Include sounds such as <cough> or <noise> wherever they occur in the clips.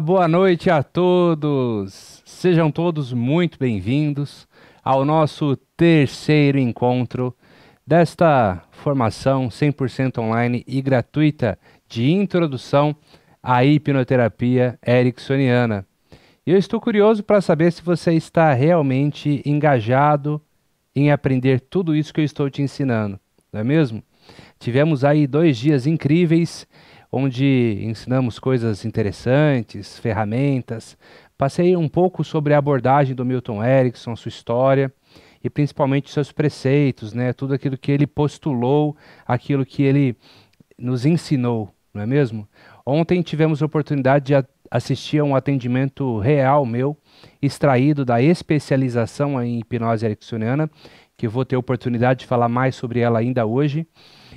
boa noite a todos. Sejam todos muito bem-vindos ao nosso terceiro encontro desta formação 100% online e gratuita de introdução à hipnoterapia ericksoniana. Eu estou curioso para saber se você está realmente engajado em aprender tudo isso que eu estou te ensinando, não é mesmo? Tivemos aí dois dias incríveis onde ensinamos coisas interessantes, ferramentas. Passei um pouco sobre a abordagem do Milton Erickson, sua história e principalmente seus preceitos, né? Tudo aquilo que ele postulou, aquilo que ele nos ensinou, não é mesmo? Ontem tivemos a oportunidade de assistir a um atendimento real meu, extraído da especialização em hipnose ericksoniana, que vou ter a oportunidade de falar mais sobre ela ainda hoje.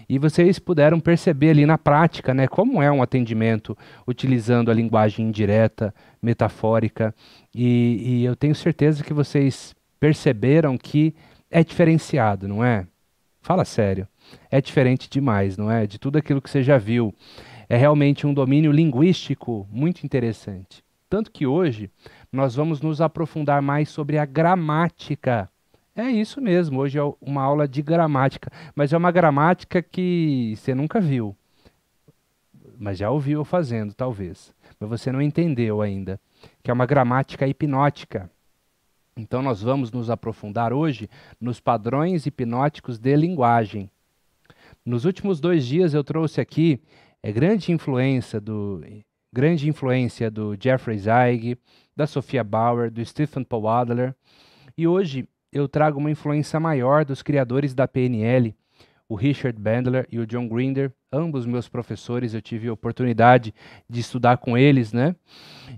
E vocês puderam perceber ali na prática, né, como é um atendimento utilizando a linguagem indireta, metafórica. E, e eu tenho certeza que vocês perceberam que é diferenciado, não é? Fala sério. É diferente demais, não é? De tudo aquilo que você já viu. É realmente um domínio linguístico muito interessante. Tanto que hoje nós vamos nos aprofundar mais sobre a gramática é isso mesmo, hoje é uma aula de gramática, mas é uma gramática que você nunca viu, mas já ouviu fazendo, talvez, mas você não entendeu ainda, que é uma gramática hipnótica. Então nós vamos nos aprofundar hoje nos padrões hipnóticos de linguagem. Nos últimos dois dias eu trouxe aqui é, grande influência do grande influência do Jeffrey Zeig, da Sofia Bauer, do Stephen Paul Adler, e hoje eu trago uma influência maior dos criadores da PNL, o Richard Bandler e o John Grinder, ambos meus professores, eu tive a oportunidade de estudar com eles, né?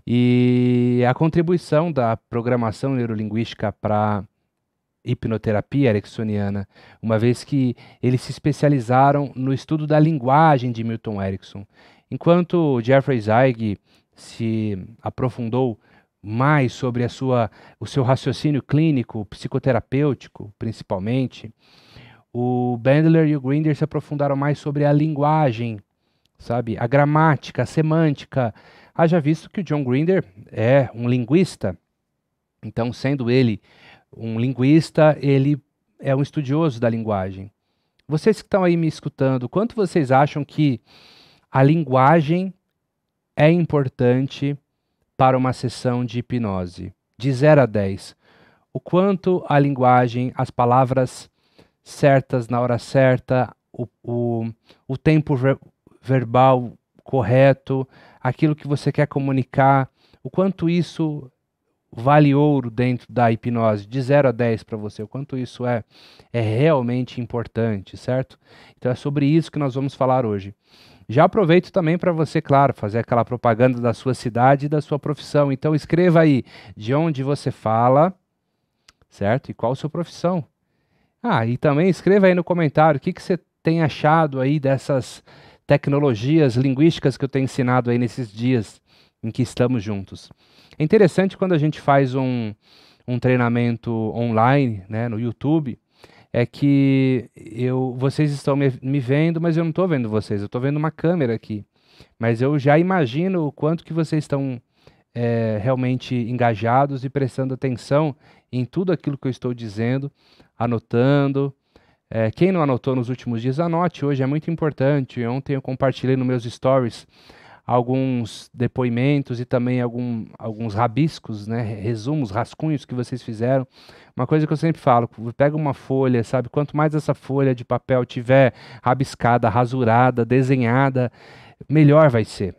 E a contribuição da programação neurolinguística para hipnoterapia ericksoniana, uma vez que eles se especializaram no estudo da linguagem de Milton Erickson. Enquanto Jeffrey Zeig se aprofundou mais sobre a sua, o seu raciocínio clínico, psicoterapêutico, principalmente, o Bandler e o Grinder se aprofundaram mais sobre a linguagem, sabe, a gramática, a semântica. Haja visto que o John Grinder é um linguista, então, sendo ele um linguista, ele é um estudioso da linguagem. Vocês que estão aí me escutando, quanto vocês acham que a linguagem é importante para uma sessão de hipnose? De 0 a 10. O quanto a linguagem, as palavras certas na hora certa, o, o, o tempo ver, verbal correto, aquilo que você quer comunicar, o quanto isso vale ouro dentro da hipnose, de 0 a 10 para você, o quanto isso é, é realmente importante, certo? Então é sobre isso que nós vamos falar hoje. Já aproveito também para você, claro, fazer aquela propaganda da sua cidade e da sua profissão. Então escreva aí de onde você fala, certo? E qual a sua profissão. Ah, e também escreva aí no comentário o que, que você tem achado aí dessas tecnologias linguísticas que eu tenho ensinado aí nesses dias em que estamos juntos. É interessante quando a gente faz um, um treinamento online né, no YouTube é que eu, vocês estão me, me vendo, mas eu não estou vendo vocês, eu estou vendo uma câmera aqui. Mas eu já imagino o quanto que vocês estão é, realmente engajados e prestando atenção em tudo aquilo que eu estou dizendo, anotando. É, quem não anotou nos últimos dias, anote hoje, é muito importante. Ontem eu compartilhei nos meus stories alguns depoimentos e também algum, alguns rabiscos, né, resumos, rascunhos que vocês fizeram. Uma coisa que eu sempre falo, pega uma folha, sabe, quanto mais essa folha de papel tiver rabiscada, rasurada, desenhada, melhor vai ser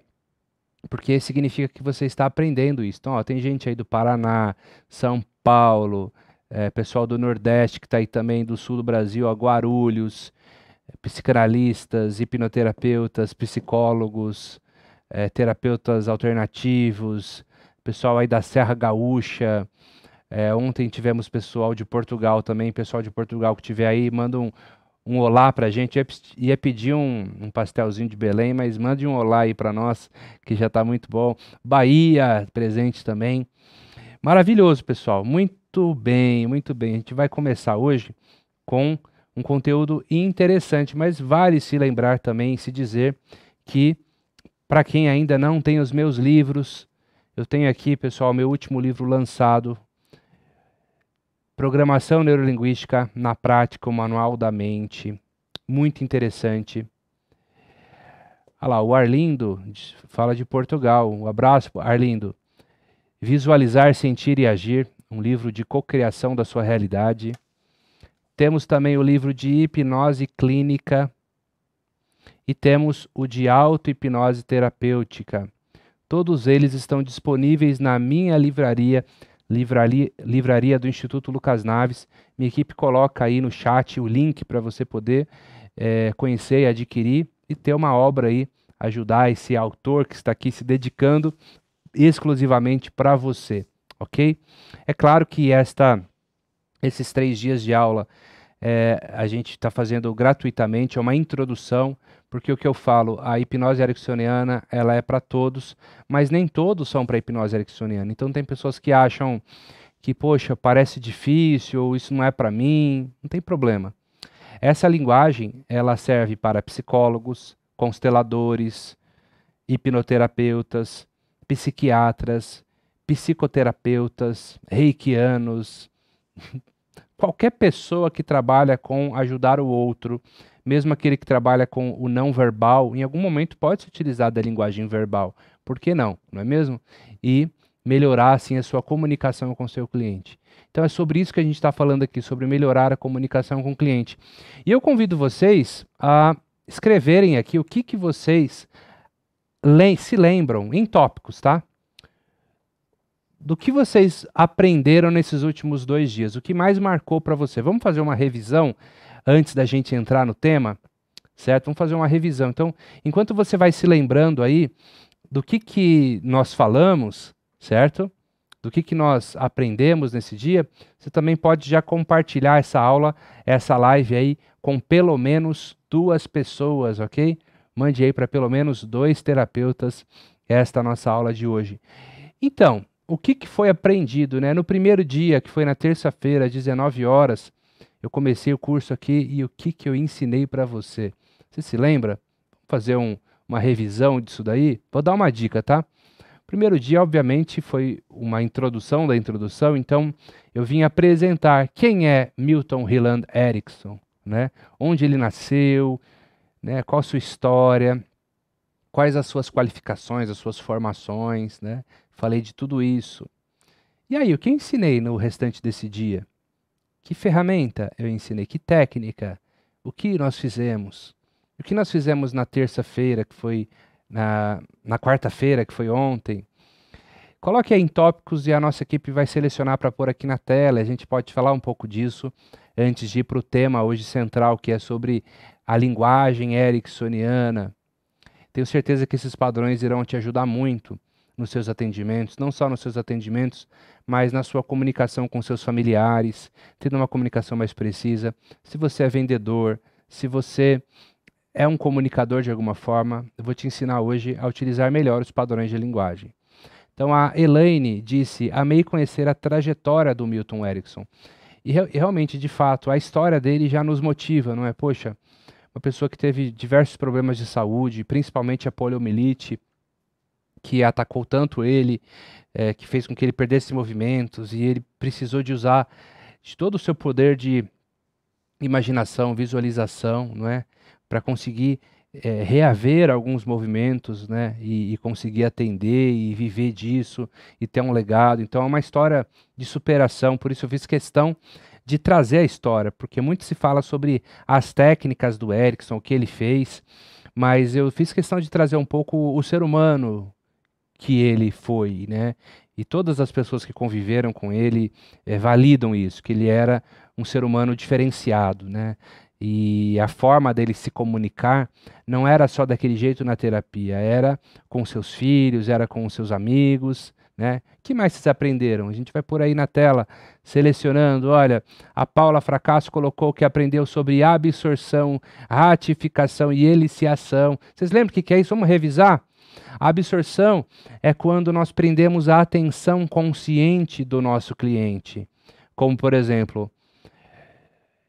porque significa que você está aprendendo isso. Então, ó, tem gente aí do Paraná, São Paulo, é, pessoal do Nordeste que está aí também, do Sul do Brasil, Aguarulhos Guarulhos, psicanalistas, hipnoterapeutas, psicólogos, é, terapeutas alternativos, pessoal aí da Serra Gaúcha. É, ontem tivemos pessoal de Portugal também, pessoal de Portugal que tiver aí, manda um, um olá para a gente. Ia, ia pedir um, um, pastelzinho de Belém, mas mande um olá aí para nós, que já está muito bom. Bahia presente também. Maravilhoso, pessoal. Muito bem, muito bem. A gente vai começar hoje com um conteúdo interessante, mas vale se lembrar também, se dizer que para quem ainda não tem os meus livros, eu tenho aqui, pessoal, meu último livro lançado, Programação Neurolinguística na Prática, o Manual da Mente. Muito interessante. Olha lá, o Arlindo fala de Portugal. Um abraço, Arlindo. Visualizar, Sentir e Agir, um livro de cocriação da sua realidade. Temos também o livro de Hipnose Clínica, e temos o de auto-hipnose terapêutica. Todos eles estão disponíveis na minha livraria, livraria, livraria do Instituto Lucas Naves. Minha equipe coloca aí no chat o link para você poder é, conhecer e adquirir e ter uma obra aí, ajudar esse autor que está aqui se dedicando exclusivamente para você, ok? É claro que esta, esses três dias de aula é, a gente está fazendo gratuitamente, é uma introdução porque o que eu falo, a hipnose ericksoniana, ela é para todos, mas nem todos são para hipnose ericksoniana. Então tem pessoas que acham que, poxa, parece difícil, ou isso não é para mim, não tem problema. Essa linguagem, ela serve para psicólogos, consteladores, hipnoterapeutas, psiquiatras, psicoterapeutas, reikianos, <laughs> qualquer pessoa que trabalha com ajudar o outro, mesmo aquele que trabalha com o não verbal, em algum momento pode se utilizar da linguagem verbal. Por que não? Não é mesmo? E melhorar assim a sua comunicação com o seu cliente. Então é sobre isso que a gente está falando aqui, sobre melhorar a comunicação com o cliente. E eu convido vocês a escreverem aqui o que, que vocês se lembram em tópicos, tá? do que vocês aprenderam nesses últimos dois dias? O que mais marcou para você? Vamos fazer uma revisão antes da gente entrar no tema, certo? Vamos fazer uma revisão. Então, enquanto você vai se lembrando aí do que, que nós falamos, certo? Do que, que nós aprendemos nesse dia, você também pode já compartilhar essa aula, essa live aí com pelo menos duas pessoas, ok? Mande aí para pelo menos dois terapeutas esta nossa aula de hoje. Então, o que, que foi aprendido, né? No primeiro dia, que foi na terça-feira, às 19 horas, eu comecei o curso aqui e o que, que eu ensinei para você. Você se lembra? Vamos fazer um, uma revisão disso daí? Vou dar uma dica, tá? Primeiro dia, obviamente, foi uma introdução da introdução, então eu vim apresentar quem é Milton Hilland Erickson, né? Onde ele nasceu, né? Qual a sua história, quais as suas qualificações, as suas formações, né? Falei de tudo isso. E aí, o que ensinei no restante desse dia? Que ferramenta? Eu ensinei que técnica. O que nós fizemos? O que nós fizemos na terça-feira, que foi na, na quarta-feira, que foi ontem? Coloque aí em tópicos e a nossa equipe vai selecionar para pôr aqui na tela. A gente pode falar um pouco disso antes de ir para o tema hoje central, que é sobre a linguagem ericksoniana. Tenho certeza que esses padrões irão te ajudar muito nos seus atendimentos, não só nos seus atendimentos, mas na sua comunicação com seus familiares, tendo uma comunicação mais precisa. Se você é vendedor, se você é um comunicador de alguma forma, eu vou te ensinar hoje a utilizar melhor os padrões de linguagem. Então a Elaine disse: "Amei conhecer a trajetória do Milton Erickson". E, re realmente, de fato, a história dele já nos motiva, não é? Poxa, uma pessoa que teve diversos problemas de saúde, principalmente a poliomielite, que atacou tanto ele, é, que fez com que ele perdesse movimentos e ele precisou de usar de todo o seu poder de imaginação, visualização, não é, para conseguir é, reaver alguns movimentos, né, e, e, conseguir atender e viver disso e ter um legado. Então é uma história de superação. Por isso eu fiz questão de trazer a história, porque muito se fala sobre as técnicas do Erickson, o que ele fez, mas eu fiz questão de trazer um pouco o ser humano, que ele foi, né? E todas as pessoas que conviveram com ele é, validam isso, que ele era um ser humano diferenciado, né? E a forma dele se comunicar não era só daquele jeito na terapia, era com seus filhos, era com seus amigos, né? Que mais vocês aprenderam? A gente vai por aí na tela selecionando. Olha, a Paula Fracasso colocou que aprendeu sobre absorção, ratificação e eliciação. Vocês lembram o que, que é isso? Vamos revisar? A absorção é quando nós prendemos a atenção consciente do nosso cliente. Como, por exemplo,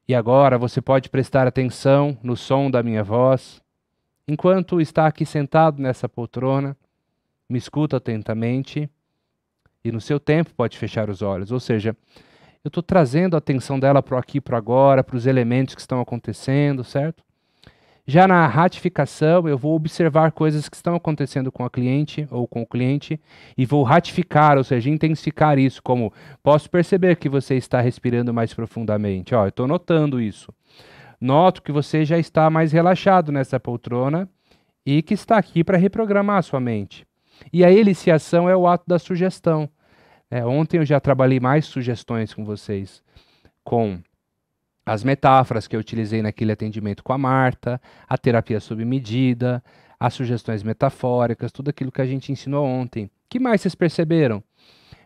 e agora você pode prestar atenção no som da minha voz. Enquanto está aqui sentado nessa poltrona, me escuta atentamente e no seu tempo pode fechar os olhos. Ou seja, eu estou trazendo a atenção dela para o aqui, para agora, para os elementos que estão acontecendo, certo? Já na ratificação, eu vou observar coisas que estão acontecendo com a cliente ou com o cliente e vou ratificar, ou seja, intensificar isso, como posso perceber que você está respirando mais profundamente. Ó, eu estou notando isso. Noto que você já está mais relaxado nessa poltrona e que está aqui para reprogramar a sua mente. E a eliciação é o ato da sugestão. É, ontem eu já trabalhei mais sugestões com vocês, com as metáforas que eu utilizei naquele atendimento com a Marta, a terapia sob medida, as sugestões metafóricas, tudo aquilo que a gente ensinou ontem. Que mais vocês perceberam?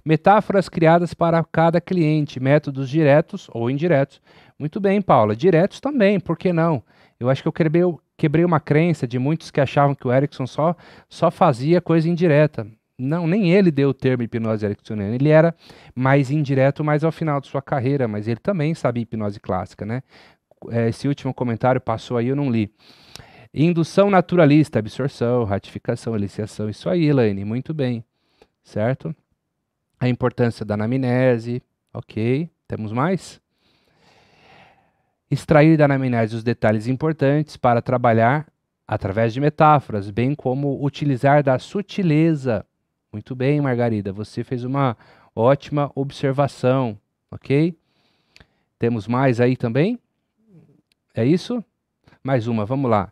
Metáforas criadas para cada cliente, métodos diretos ou indiretos. Muito bem, Paula, diretos também, por que não? Eu acho que eu quebrei, quebrei uma crença de muitos que achavam que o Erickson só, só fazia coisa indireta. Não, nem ele deu o termo hipnose ericksoniana. Ele era mais indireto, mais ao final de sua carreira, mas ele também sabia hipnose clássica, né? É, esse último comentário passou aí, eu não li. Indução naturalista, absorção, ratificação, eliciação, isso aí, Elaine, muito bem, certo? A importância da anamnese, ok, temos mais? Extrair da anamnese os detalhes importantes para trabalhar através de metáforas, bem como utilizar da sutileza muito bem, Margarida, você fez uma ótima observação, ok? Temos mais aí também? É isso? Mais uma, vamos lá.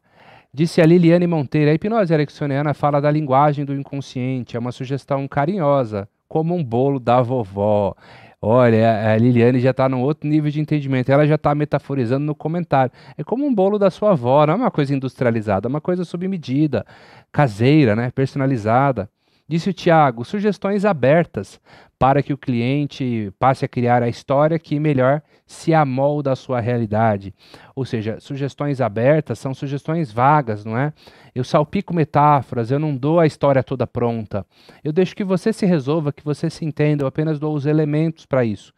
Disse a Liliane Monteiro, a hipnose ericksoniana fala da linguagem do inconsciente, é uma sugestão carinhosa, como um bolo da vovó. Olha, a Liliane já está num outro nível de entendimento. Ela já está metaforizando no comentário. É como um bolo da sua avó, não é uma coisa industrializada, é uma coisa sob medida, caseira, né? personalizada. Disse o Tiago: sugestões abertas para que o cliente passe a criar a história que melhor se amolda à sua realidade. Ou seja, sugestões abertas são sugestões vagas, não é? Eu salpico metáforas, eu não dou a história toda pronta. Eu deixo que você se resolva, que você se entenda, eu apenas dou os elementos para isso.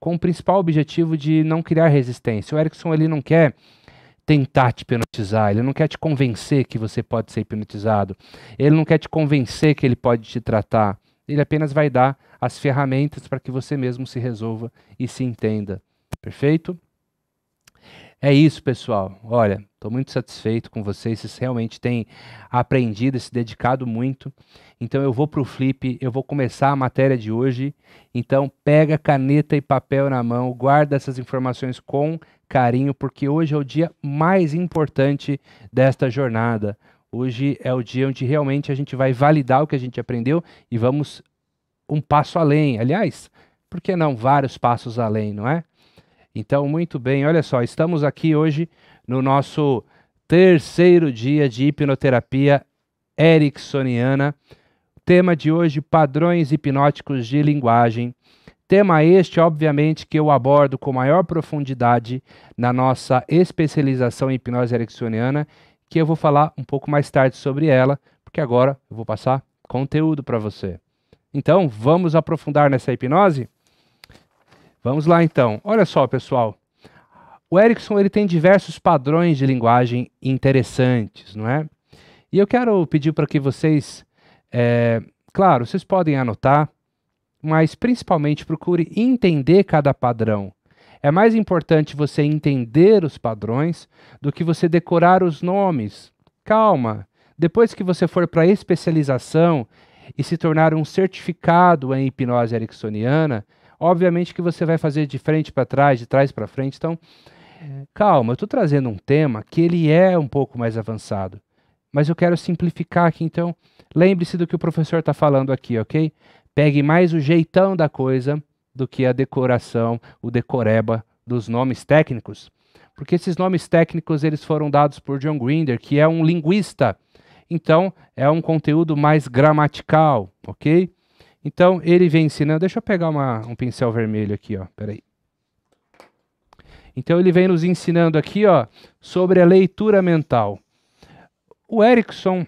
Com o principal objetivo de não criar resistência. O Erickson ele não quer tentar te hipnotizar, ele não quer te convencer que você pode ser hipnotizado, ele não quer te convencer que ele pode te tratar, ele apenas vai dar as ferramentas para que você mesmo se resolva e se entenda. Perfeito? É isso, pessoal. Olha, estou muito satisfeito com vocês. Vocês realmente têm aprendido e se dedicado muito. Então eu vou para o flip, eu vou começar a matéria de hoje. Então pega caneta e papel na mão, guarda essas informações com carinho, porque hoje é o dia mais importante desta jornada. Hoje é o dia onde realmente a gente vai validar o que a gente aprendeu e vamos um passo além. Aliás, por que não vários passos além, não é? Então, muito bem, olha só, estamos aqui hoje no nosso terceiro dia de hipnoterapia ericksoniana. Tema de hoje: padrões hipnóticos de linguagem. Tema este, obviamente, que eu abordo com maior profundidade na nossa especialização em hipnose ericksoniana, que eu vou falar um pouco mais tarde sobre ela, porque agora eu vou passar conteúdo para você. Então, vamos aprofundar nessa hipnose? Vamos lá então. Olha só, pessoal. O Erickson ele tem diversos padrões de linguagem interessantes, não é? E eu quero pedir para que vocês, é, claro, vocês podem anotar, mas principalmente procure entender cada padrão. É mais importante você entender os padrões do que você decorar os nomes. Calma, depois que você for para a especialização e se tornar um certificado em hipnose ericksoniana, obviamente que você vai fazer de frente para trás, de trás para frente. Então, calma, eu estou trazendo um tema que ele é um pouco mais avançado, mas eu quero simplificar aqui. Então, lembre-se do que o professor está falando aqui, ok? Pegue mais o jeitão da coisa do que a decoração, o decoreba dos nomes técnicos, porque esses nomes técnicos eles foram dados por John Grinder, que é um linguista. Então, é um conteúdo mais gramatical, ok? Então, ele vem ensinando. Deixa eu pegar uma, um pincel vermelho aqui, ó. Peraí. Então, ele vem nos ensinando aqui, ó, sobre a leitura mental. O Erickson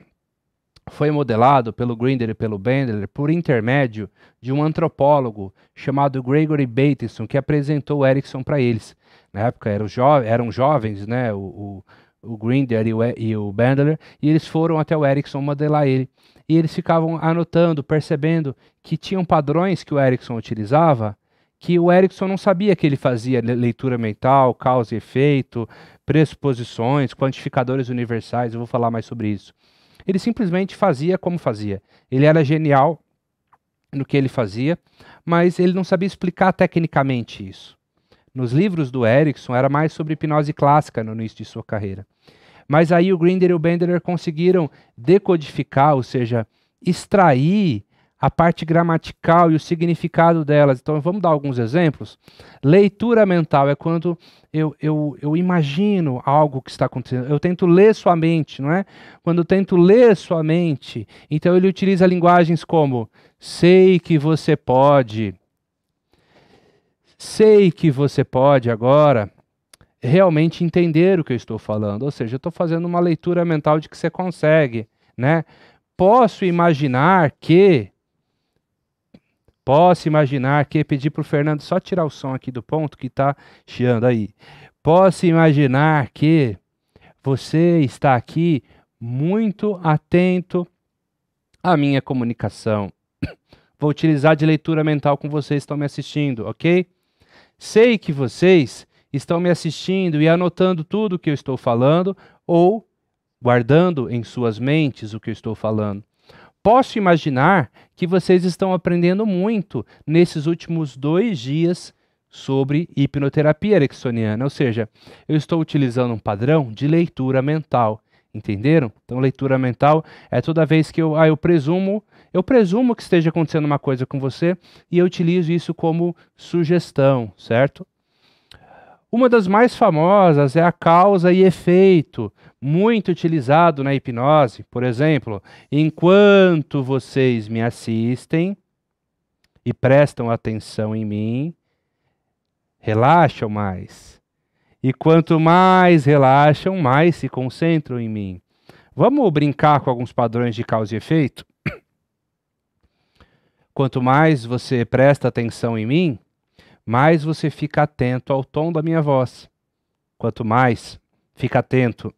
foi modelado pelo Grinder e pelo Bandler por intermédio de um antropólogo chamado Gregory Bateson, que apresentou o Erickson para eles. Na época eram, jo eram jovens, né, o, o, o Grinder e o, e o Bandler, e eles foram até o Erickson modelar ele e eles ficavam anotando, percebendo que tinham padrões que o Erickson utilizava que o Erickson não sabia que ele fazia leitura mental, causa e efeito, pressuposições, quantificadores universais, eu vou falar mais sobre isso. Ele simplesmente fazia como fazia. Ele era genial no que ele fazia, mas ele não sabia explicar tecnicamente isso. Nos livros do Erickson era mais sobre hipnose clássica no início de sua carreira. Mas aí o Grinder e o Benderer conseguiram decodificar, ou seja, extrair a parte gramatical e o significado delas. Então vamos dar alguns exemplos. Leitura mental é quando eu, eu, eu imagino algo que está acontecendo. Eu tento ler sua mente, não é? Quando eu tento ler sua mente, então ele utiliza linguagens como sei que você pode, sei que você pode agora realmente entender o que eu estou falando. Ou seja, eu estou fazendo uma leitura mental de que você consegue, né? Posso imaginar que. Posso imaginar que pedir para o Fernando só tirar o som aqui do ponto que está chiando aí. Posso imaginar que você está aqui muito atento à minha comunicação. Vou utilizar de leitura mental com vocês que estão me assistindo, ok? Sei que vocês estão me assistindo e anotando tudo o que eu estou falando ou guardando em suas mentes o que eu estou falando. Posso imaginar que vocês estão aprendendo muito nesses últimos dois dias sobre hipnoterapia ericksoniana, ou seja, eu estou utilizando um padrão de leitura mental. Entenderam? Então, leitura mental é toda vez que eu, ah, eu presumo, eu presumo que esteja acontecendo uma coisa com você e eu utilizo isso como sugestão, certo? Uma das mais famosas é a causa e efeito, muito utilizado na hipnose. Por exemplo, enquanto vocês me assistem e prestam atenção em mim, relaxam mais. E quanto mais relaxam, mais se concentram em mim. Vamos brincar com alguns padrões de causa e efeito? <coughs> Quanto mais você presta atenção em mim, mais você fica atento ao tom da minha voz. Quanto mais fica atento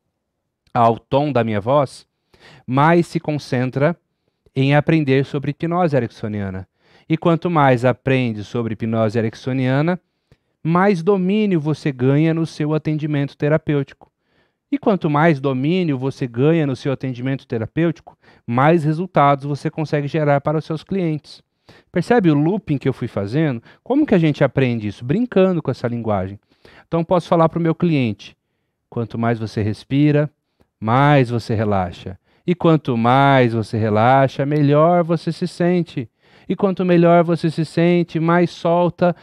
<coughs> ao tom da minha voz, mais se concentra em aprender sobre hipnose ericksoniana. E quanto mais aprende sobre hipnose ericksoniana, mais domínio você ganha no seu atendimento terapêutico. E quanto mais domínio você ganha no seu atendimento terapêutico, mais resultados você consegue gerar para os seus clientes. Percebe o looping que eu fui fazendo? Como que a gente aprende isso? Brincando com essa linguagem. Então, posso falar para o meu cliente: quanto mais você respira, mais você relaxa. E quanto mais você relaxa, melhor você se sente. E quanto melhor você se sente, mais solta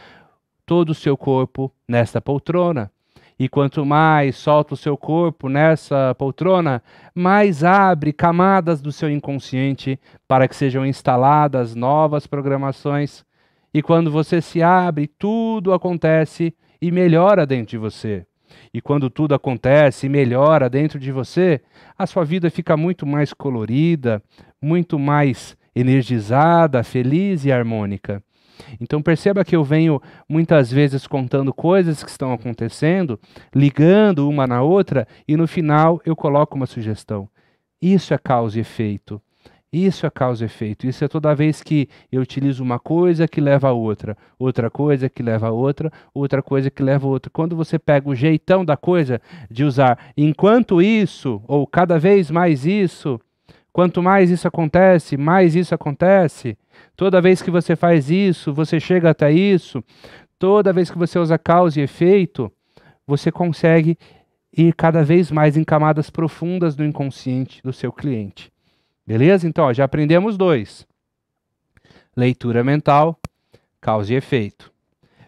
todo o seu corpo nesta poltrona. E quanto mais solta o seu corpo nessa poltrona, mais abre camadas do seu inconsciente para que sejam instaladas novas programações. E quando você se abre, tudo acontece e melhora dentro de você. E quando tudo acontece e melhora dentro de você, a sua vida fica muito mais colorida, muito mais energizada, feliz e harmônica. Então perceba que eu venho muitas vezes contando coisas que estão acontecendo, ligando uma na outra e no final eu coloco uma sugestão. Isso é causa e efeito. Isso é causa e efeito. Isso é toda vez que eu utilizo uma coisa que leva a outra, outra coisa que leva a outra, outra coisa que leva a outra. Quando você pega o jeitão da coisa de usar, enquanto isso, ou cada vez mais isso, Quanto mais isso acontece, mais isso acontece. Toda vez que você faz isso, você chega até isso. Toda vez que você usa causa e efeito, você consegue ir cada vez mais em camadas profundas do inconsciente do seu cliente. Beleza? Então, ó, já aprendemos dois: leitura mental, causa e efeito.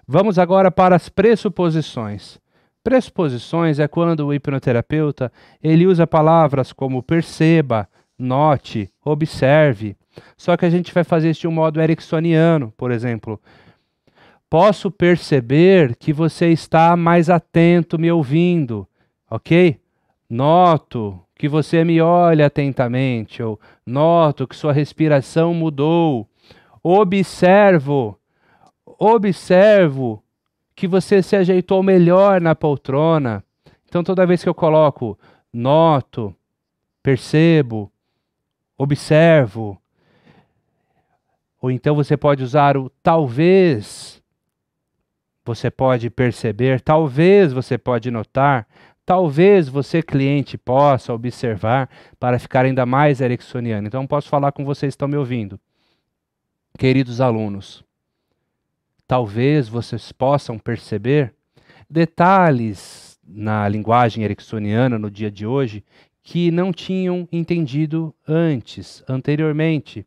Vamos agora para as pressuposições. Pressuposições é quando o hipnoterapeuta ele usa palavras como perceba, note, observe. Só que a gente vai fazer isso de um modo ericksoniano, por exemplo. Posso perceber que você está mais atento me ouvindo, ok? Noto que você me olha atentamente, ou noto que sua respiração mudou. Observo, observo que você se ajeitou melhor na poltrona. Então, toda vez que eu coloco noto, percebo, observo. Ou então você pode usar o talvez. Você pode perceber, talvez você pode notar, talvez você, cliente, possa observar para ficar ainda mais ericksoniano. Então, posso falar com vocês que estão me ouvindo. Queridos alunos, talvez vocês possam perceber detalhes na linguagem ericksoniana no dia de hoje que não tinham entendido antes, anteriormente.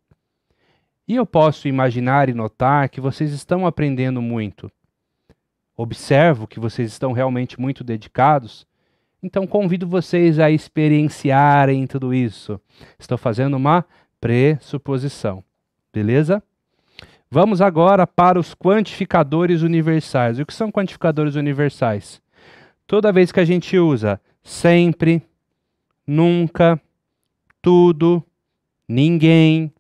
E eu posso imaginar e notar que vocês estão aprendendo muito. Observo que vocês estão realmente muito dedicados, então convido vocês a experienciarem tudo isso. Estou fazendo uma pressuposição, beleza? Vamos agora para os quantificadores universais. O que são quantificadores universais? Toda vez que a gente usa sempre, nunca, tudo, ninguém,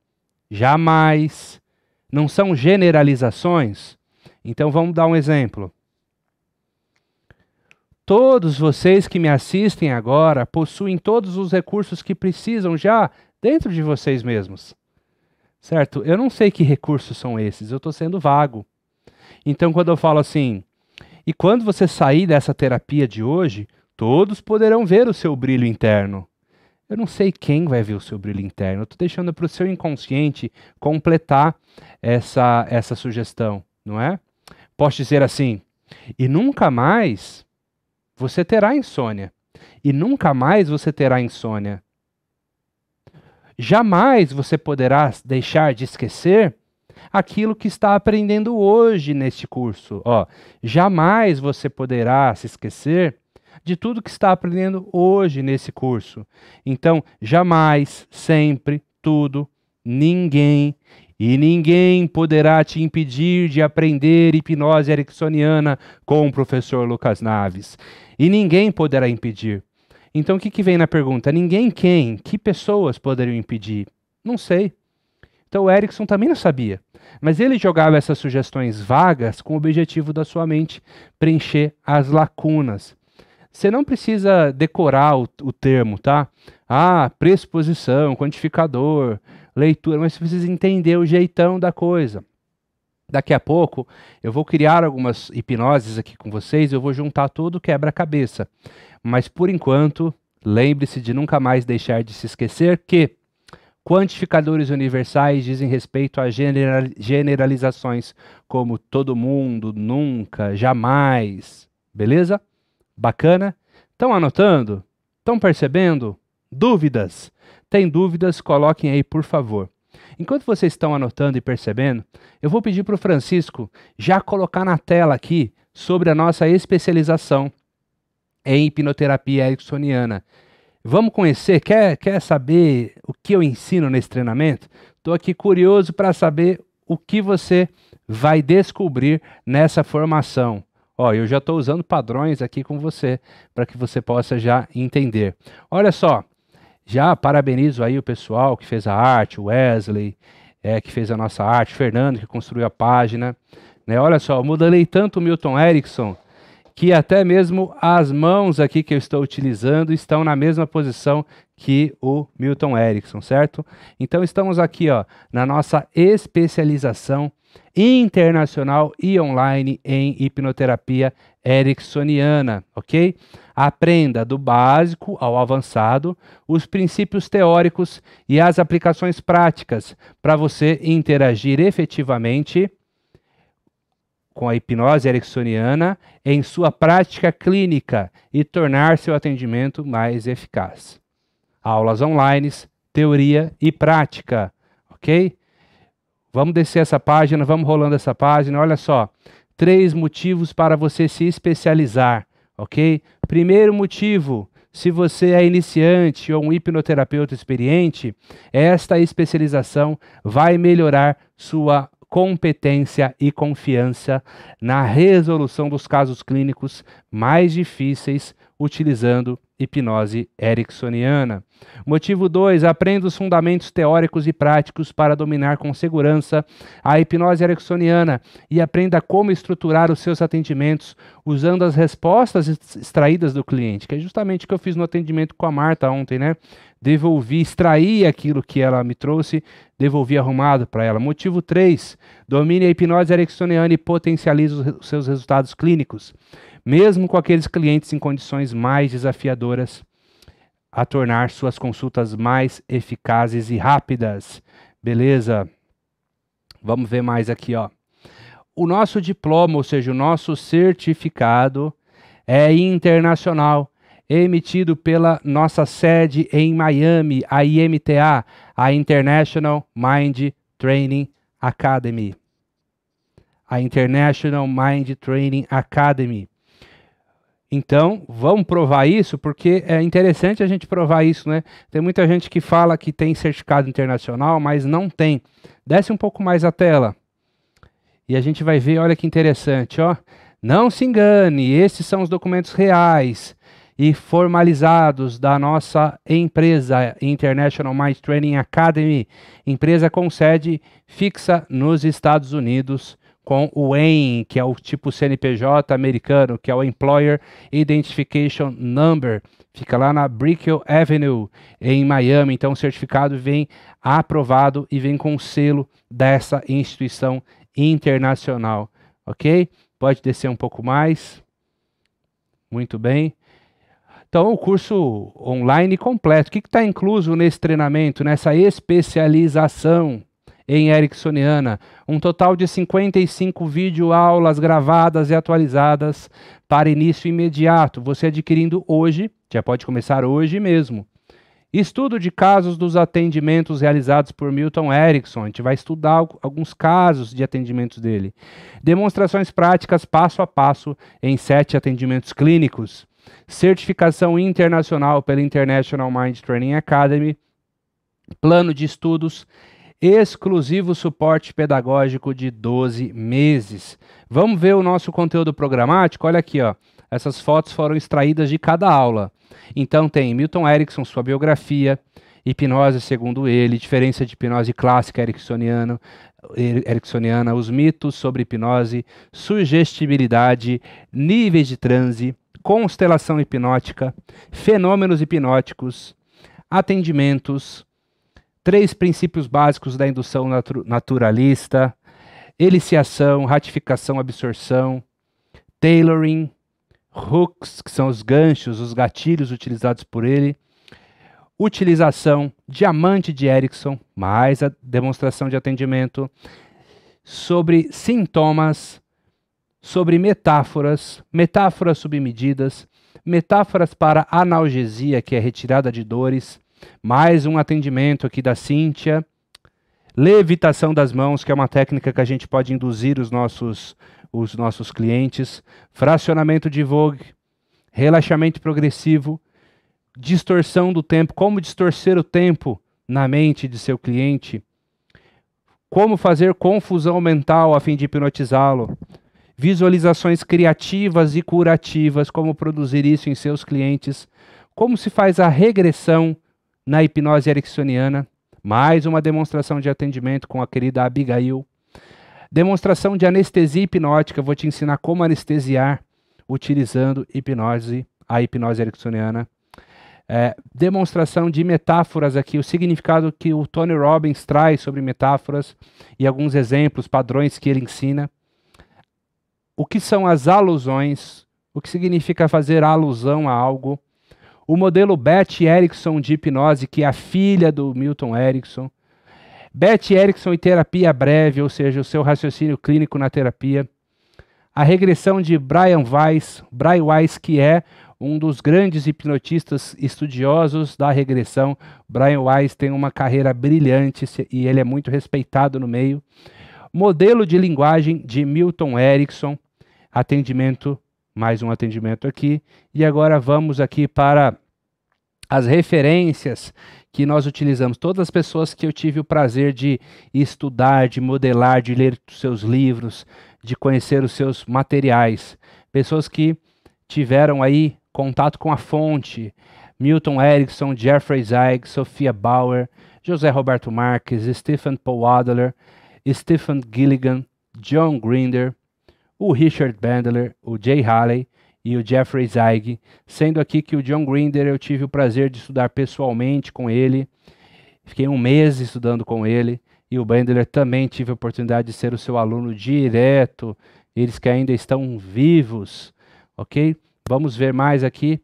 jamais. Não são generalizações? Então vamos dar um exemplo. Todos vocês que me assistem agora possuem todos os recursos que precisam já dentro de vocês mesmos. Certo? Eu não sei que recursos são esses, eu estou sendo vago. Então, quando eu falo assim, e quando você sair dessa terapia de hoje, Todos poderão ver o seu brilho interno. Eu não sei quem vai ver o seu brilho interno. Eu estou deixando para o seu inconsciente completar essa, essa sugestão, não é? Posso dizer assim: e nunca mais você terá insônia. E nunca mais você terá insônia. Jamais você poderá deixar de esquecer aquilo que está aprendendo hoje neste curso. Ó, jamais você poderá se esquecer de tudo que está aprendendo hoje nesse curso. Então, jamais, sempre, tudo, ninguém e ninguém poderá te impedir de aprender hipnose ericksoniana com o professor Lucas Naves. E ninguém poderá impedir. Então, o que, que vem na pergunta? Ninguém quem? Que pessoas poderiam impedir? Não sei. Então, o Erickson também não sabia. Mas ele jogava essas sugestões vagas com o objetivo da sua mente preencher as lacunas. Você não precisa decorar o, o termo, tá? Ah, pressuposição, quantificador, leitura, mas você precisa entender o jeitão da coisa. Daqui a pouco eu vou criar algumas hipnoses aqui com vocês, eu vou juntar todo quebra-cabeça. Mas por enquanto, lembre-se de nunca mais deixar de se esquecer que quantificadores universais dizem respeito a generalizações como todo mundo, nunca, jamais, beleza? Bacana? Estão anotando? Estão percebendo? Dúvidas? Tem dúvidas? Coloquem aí, por favor. Enquanto vocês estão anotando e percebendo, eu vou pedir para o Francisco já colocar na tela aqui sobre a nossa especialização em hipnoterapia ericksoniana. Vamos conhecer? Quer, quer saber o que eu ensino nesse treinamento? Estou aqui curioso para saber o que você vai descobrir nessa formação. Ó, eu já estou usando padrões aqui com você para que você possa já entender. Olha só, já parabenizo aí o pessoal que fez a arte, o Wesley, é, que fez a nossa arte, Fernando que construiu a página. Né? Olha só, eu modelei tanto o Milton Erickson que até mesmo as mãos aqui que eu estou utilizando estão na mesma posição que o Milton Erickson, certo? Então estamos aqui ó, na nossa especialização internacional e online em hipnoterapia ericksoniana, ok? Aprenda do básico ao avançado os princípios teóricos e as aplicações práticas para você interagir efetivamente com a hipnose ericksoniana em sua prática clínica e tornar seu atendimento mais eficaz. Aulas online, teoria e prática, ok? Vamos descer essa página, vamos rolando essa página. Olha só, três motivos para você se especializar, ok? Primeiro motivo, se você é iniciante ou um hipnoterapeuta experiente, esta especialização vai melhorar sua competência e confiança na resolução dos casos clínicos mais difíceis utilizando hipnose ericksoniana. Motivo 2, aprenda os fundamentos teóricos e práticos para dominar com segurança a hipnose ericksoniana e aprenda como estruturar os seus atendimentos usando as respostas extraídas do cliente, que é justamente o que eu fiz no atendimento com a Marta ontem, né? Devolvi, extraí aquilo que ela me trouxe, devolvi arrumado para ela. Motivo 3. Domine a hipnose ericksoniana e potencialize os seus resultados clínicos, mesmo com aqueles clientes em condições mais desafiadoras, a tornar suas consultas mais eficazes e rápidas. Beleza? Vamos ver mais aqui, ó. O nosso diploma, ou seja, o nosso certificado, é internacional emitido pela nossa sede em Miami, a IMTA, a International Mind Training Academy. A International Mind Training Academy. Então, vamos provar isso, porque é interessante a gente provar isso, né? Tem muita gente que fala que tem certificado internacional, mas não tem. Desce um pouco mais a tela. E a gente vai ver, olha que interessante, ó. Não se engane, esses são os documentos reais e formalizados da nossa empresa, International Mind Training Academy, empresa com sede fixa nos Estados Unidos, com o EIN, que é o tipo CNPJ americano, que é o Employer Identification Number. Fica lá na Brickell Avenue, em Miami. Então, o certificado vem aprovado e vem com o selo dessa instituição internacional. Ok? Pode descer um pouco mais. Muito bem. Então, o curso online completo. O que está incluso nesse treinamento, nessa especialização em Ericksoniana? Um total de 55 videoaulas gravadas e atualizadas para início imediato. Você adquirindo hoje, já pode começar hoje mesmo. Estudo de casos dos atendimentos realizados por Milton Erickson. A gente vai estudar alguns casos de atendimentos dele. Demonstrações práticas passo a passo em sete atendimentos clínicos certificação internacional pela International Mind Training Academy, plano de estudos, exclusivo suporte pedagógico de 12 meses. Vamos ver o nosso conteúdo programático? Olha aqui, ó. Essas fotos foram extraídas de cada aula. Então tem Milton Erickson, sua biografia, hipnose segundo ele, diferença de hipnose clássica ericksoniana, er, ericksoniana os mitos sobre hipnose, sugestibilidade, níveis de transe, constelação hipnótica, fenômenos hipnóticos, atendimentos, três princípios básicos da indução natu naturalista, eliciação, ratificação, absorção, tailoring, hooks, que são os ganchos, os gatilhos utilizados por ele, utilização, diamante de Erickson, mais a demonstração de atendimento, sobre sintomas, sobre metáforas, metáforas submedidas, metáforas para analgesia, que é retirada de dores, mais um atendimento aqui da Cíntia, levitação das mãos, que é uma técnica que a gente pode induzir os nossos, os nossos clientes, fracionamento de Vogue, relaxamento progressivo, distorção do tempo, como distorcer o tempo na mente de seu cliente, como fazer confusão mental a fim de hipnotizá-lo, visualizações criativas e curativas, como produzir isso em seus clientes, como se faz a regressão na hipnose ericksoniana, mais uma demonstração de atendimento com a querida Abigail. Demonstração de anestesia hipnótica, vou te ensinar como anestesiar utilizando hipnose, a hipnose ericksoniana. É, demonstração de metáforas aqui, o significado que o Tony Robbins traz sobre metáforas e alguns exemplos, padrões que ele ensina o que são as alusões, o que significa fazer alusão a algo, o modelo Beth Erickson de hipnose, que é a filha do Milton Erickson, Beth Erickson e terapia breve, ou seja, o seu raciocínio clínico na terapia, a regressão de Brian Weiss, Brian Weiss que é um dos grandes hipnotistas estudiosos da regressão. Brian Weiss tem uma carreira brilhante e ele é muito respeitado no meio. Modelo de linguagem de Milton Erickson, atendimento, mais um atendimento aqui. E agora vamos aqui para as referências que nós utilizamos, todas as pessoas que eu tive o prazer de estudar, de modelar, de ler seus livros, de conhecer os seus materiais, pessoas que tiveram aí contato com a fonte, Milton Erickson, Jeffrey Zeig, Sofia Bauer, José Roberto Marques, Stephen Paul Adler, Stephen Gilligan, John Grinder, o Richard Bandler, o Jay Haley e o Jeffrey Zeig, sendo aqui que o John Grinder eu tive o prazer de estudar pessoalmente com ele, fiquei um mês estudando com ele, e o Bandler também tive a oportunidade de ser o seu aluno direto, eles que ainda estão vivos, ok? Vamos ver mais aqui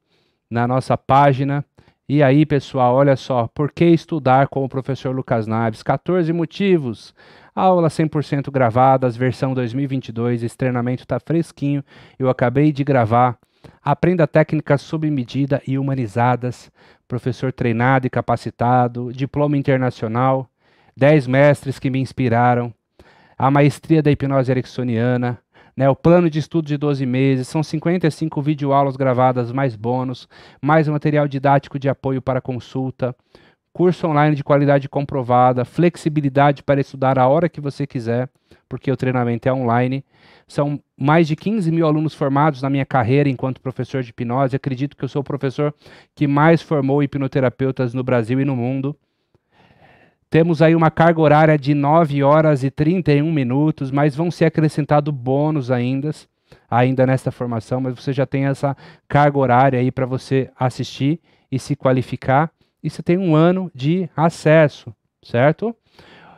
na nossa página. E aí, pessoal, olha só, por que estudar com o professor Lucas Naves? 14 motivos. Aula 100% gravadas, versão 2022, esse treinamento está fresquinho. Eu acabei de gravar. Aprenda técnicas sob medida e humanizadas. Professor treinado e capacitado, diploma internacional, 10 mestres que me inspiraram, a maestria da hipnose ericksoniana, né, o plano de estudo de 12 meses, são 55 videoaulas gravadas mais bônus, mais material didático de apoio para consulta, curso online de qualidade comprovada, flexibilidade para estudar a hora que você quiser, porque o treinamento é online. São mais de 15 mil alunos formados na minha carreira enquanto professor de hipnose. Acredito que eu sou o professor que mais formou hipnoterapeutas no Brasil e no mundo. Temos aí uma carga horária de 9 horas e 31 minutos, mas vão ser acrescentados bônus ainda, ainda nesta formação, mas você já tem essa carga horária aí para você assistir e se qualificar e você tem um ano de acesso, certo?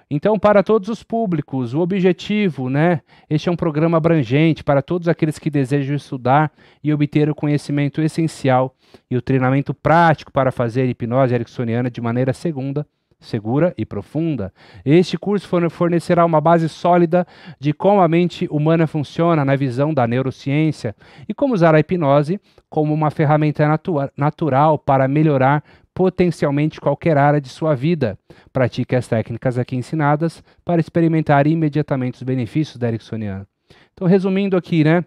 Então, para todos os públicos, o objetivo, né? Este é um programa abrangente para todos aqueles que desejam estudar e obter o conhecimento essencial e o treinamento prático para fazer hipnose ericksoniana de maneira segunda, segura e profunda. Este curso fornecerá uma base sólida de como a mente humana funciona na visão da neurociência e como usar a hipnose como uma ferramenta natu natural para melhorar potencialmente qualquer área de sua vida. Pratique as técnicas aqui ensinadas para experimentar imediatamente os benefícios da Ericksoniana. Então, resumindo aqui, né?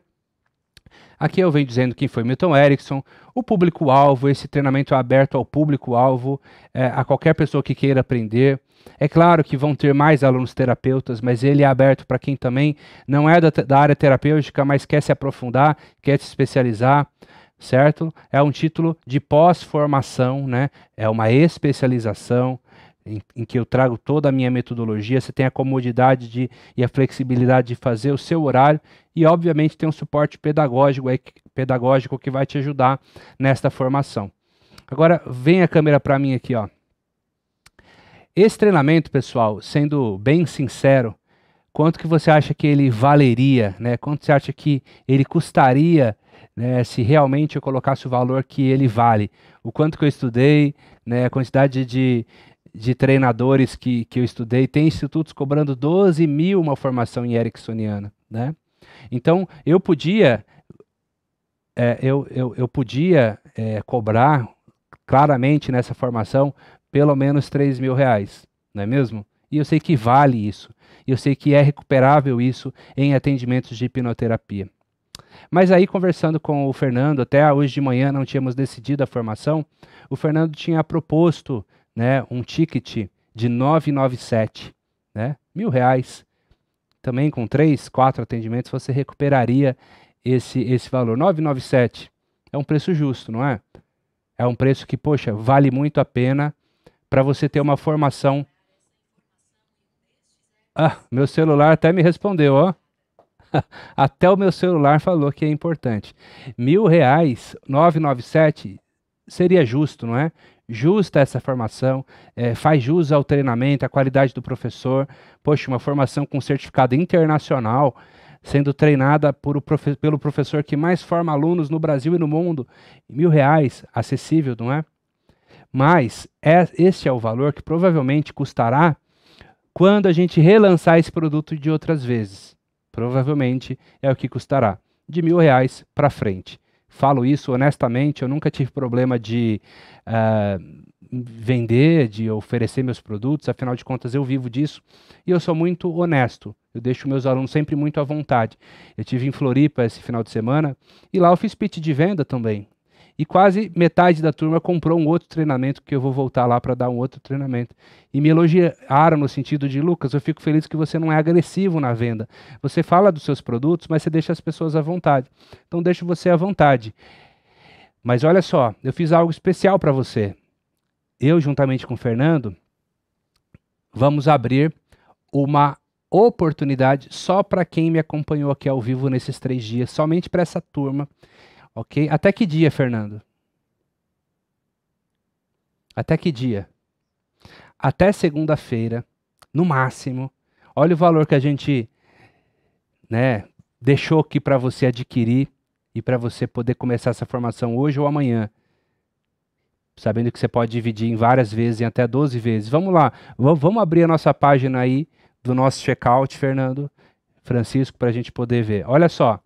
Aqui eu venho dizendo quem foi Milton Erickson, o público-alvo, esse treinamento é aberto ao público-alvo, é, a qualquer pessoa que queira aprender. É claro que vão ter mais alunos terapeutas, mas ele é aberto para quem também não é da, da área terapêutica, mas quer se aprofundar, quer se especializar certo? É um título de pós-formação, né? É uma especialização em, em, que eu trago toda a minha metodologia. Você tem a comodidade de, e a flexibilidade de fazer o seu horário e, obviamente, tem um suporte pedagógico, é, pedagógico que vai te ajudar nesta formação. Agora, vem a câmera para mim aqui, ó. Esse treinamento, pessoal, sendo bem sincero, quanto que você acha que ele valeria, né? Quanto você acha que ele custaria né, se realmente eu colocasse o valor que ele vale, o quanto que eu estudei, né, a quantidade de, de treinadores que, que eu estudei, tem institutos cobrando 12 mil uma formação em Ericksoniana. Né? Então, eu podia, é, eu, eu, eu podia é, cobrar claramente nessa formação pelo menos 3 mil reais, não é mesmo? E eu sei que vale isso. Eu sei que é recuperável isso em atendimentos de hipnoterapia. Mas aí, conversando com o Fernando, até hoje de manhã não tínhamos decidido a formação, o Fernando tinha proposto né, um ticket de 997, né, mil reais. Também com três, quatro atendimentos, você recuperaria esse, esse valor. 997 é um preço justo, não é? É um preço que, poxa, vale muito a pena para você ter uma formação. Ah, meu celular até me respondeu, ó. <laughs> Até o meu celular falou que é importante. Mil reais, 997, seria justo, não é? Justa essa formação, é, faz jus ao treinamento, à qualidade do professor. Poxa, uma formação com certificado internacional, sendo treinada por profe pelo professor que mais forma alunos no Brasil e no mundo. Mil reais, acessível, não é? Mas é, esse é o valor que provavelmente custará quando a gente relançar esse produto de outras vezes. Provavelmente é o que custará, de mil reais para frente. Falo isso honestamente, eu nunca tive problema de uh, vender, de oferecer meus produtos, afinal de contas eu vivo disso e eu sou muito honesto. Eu deixo meus alunos sempre muito à vontade. Eu tive em Floripa esse final de semana e lá eu fiz pitch de venda também e quase metade da turma comprou um outro treinamento que eu vou voltar lá para dar um outro treinamento. E me elogiaram no sentido de Lucas, eu fico feliz que você não é agressivo na venda. Você fala dos seus produtos, mas você deixa as pessoas à vontade. Então deixo você à vontade. Mas olha só, eu fiz algo especial para você. Eu juntamente com o Fernando vamos abrir uma oportunidade só para quem me acompanhou aqui ao vivo nesses três dias, somente para essa turma Ok? Até que dia, Fernando? Até que dia? Até segunda-feira, no máximo. Olha o valor que a gente né, deixou aqui para você adquirir e para você poder começar essa formação hoje ou amanhã. Sabendo que você pode dividir em várias vezes, em até 12 vezes. Vamos lá, vamos abrir a nossa página aí do nosso checkout, Fernando, Francisco, para a gente poder ver. Olha só,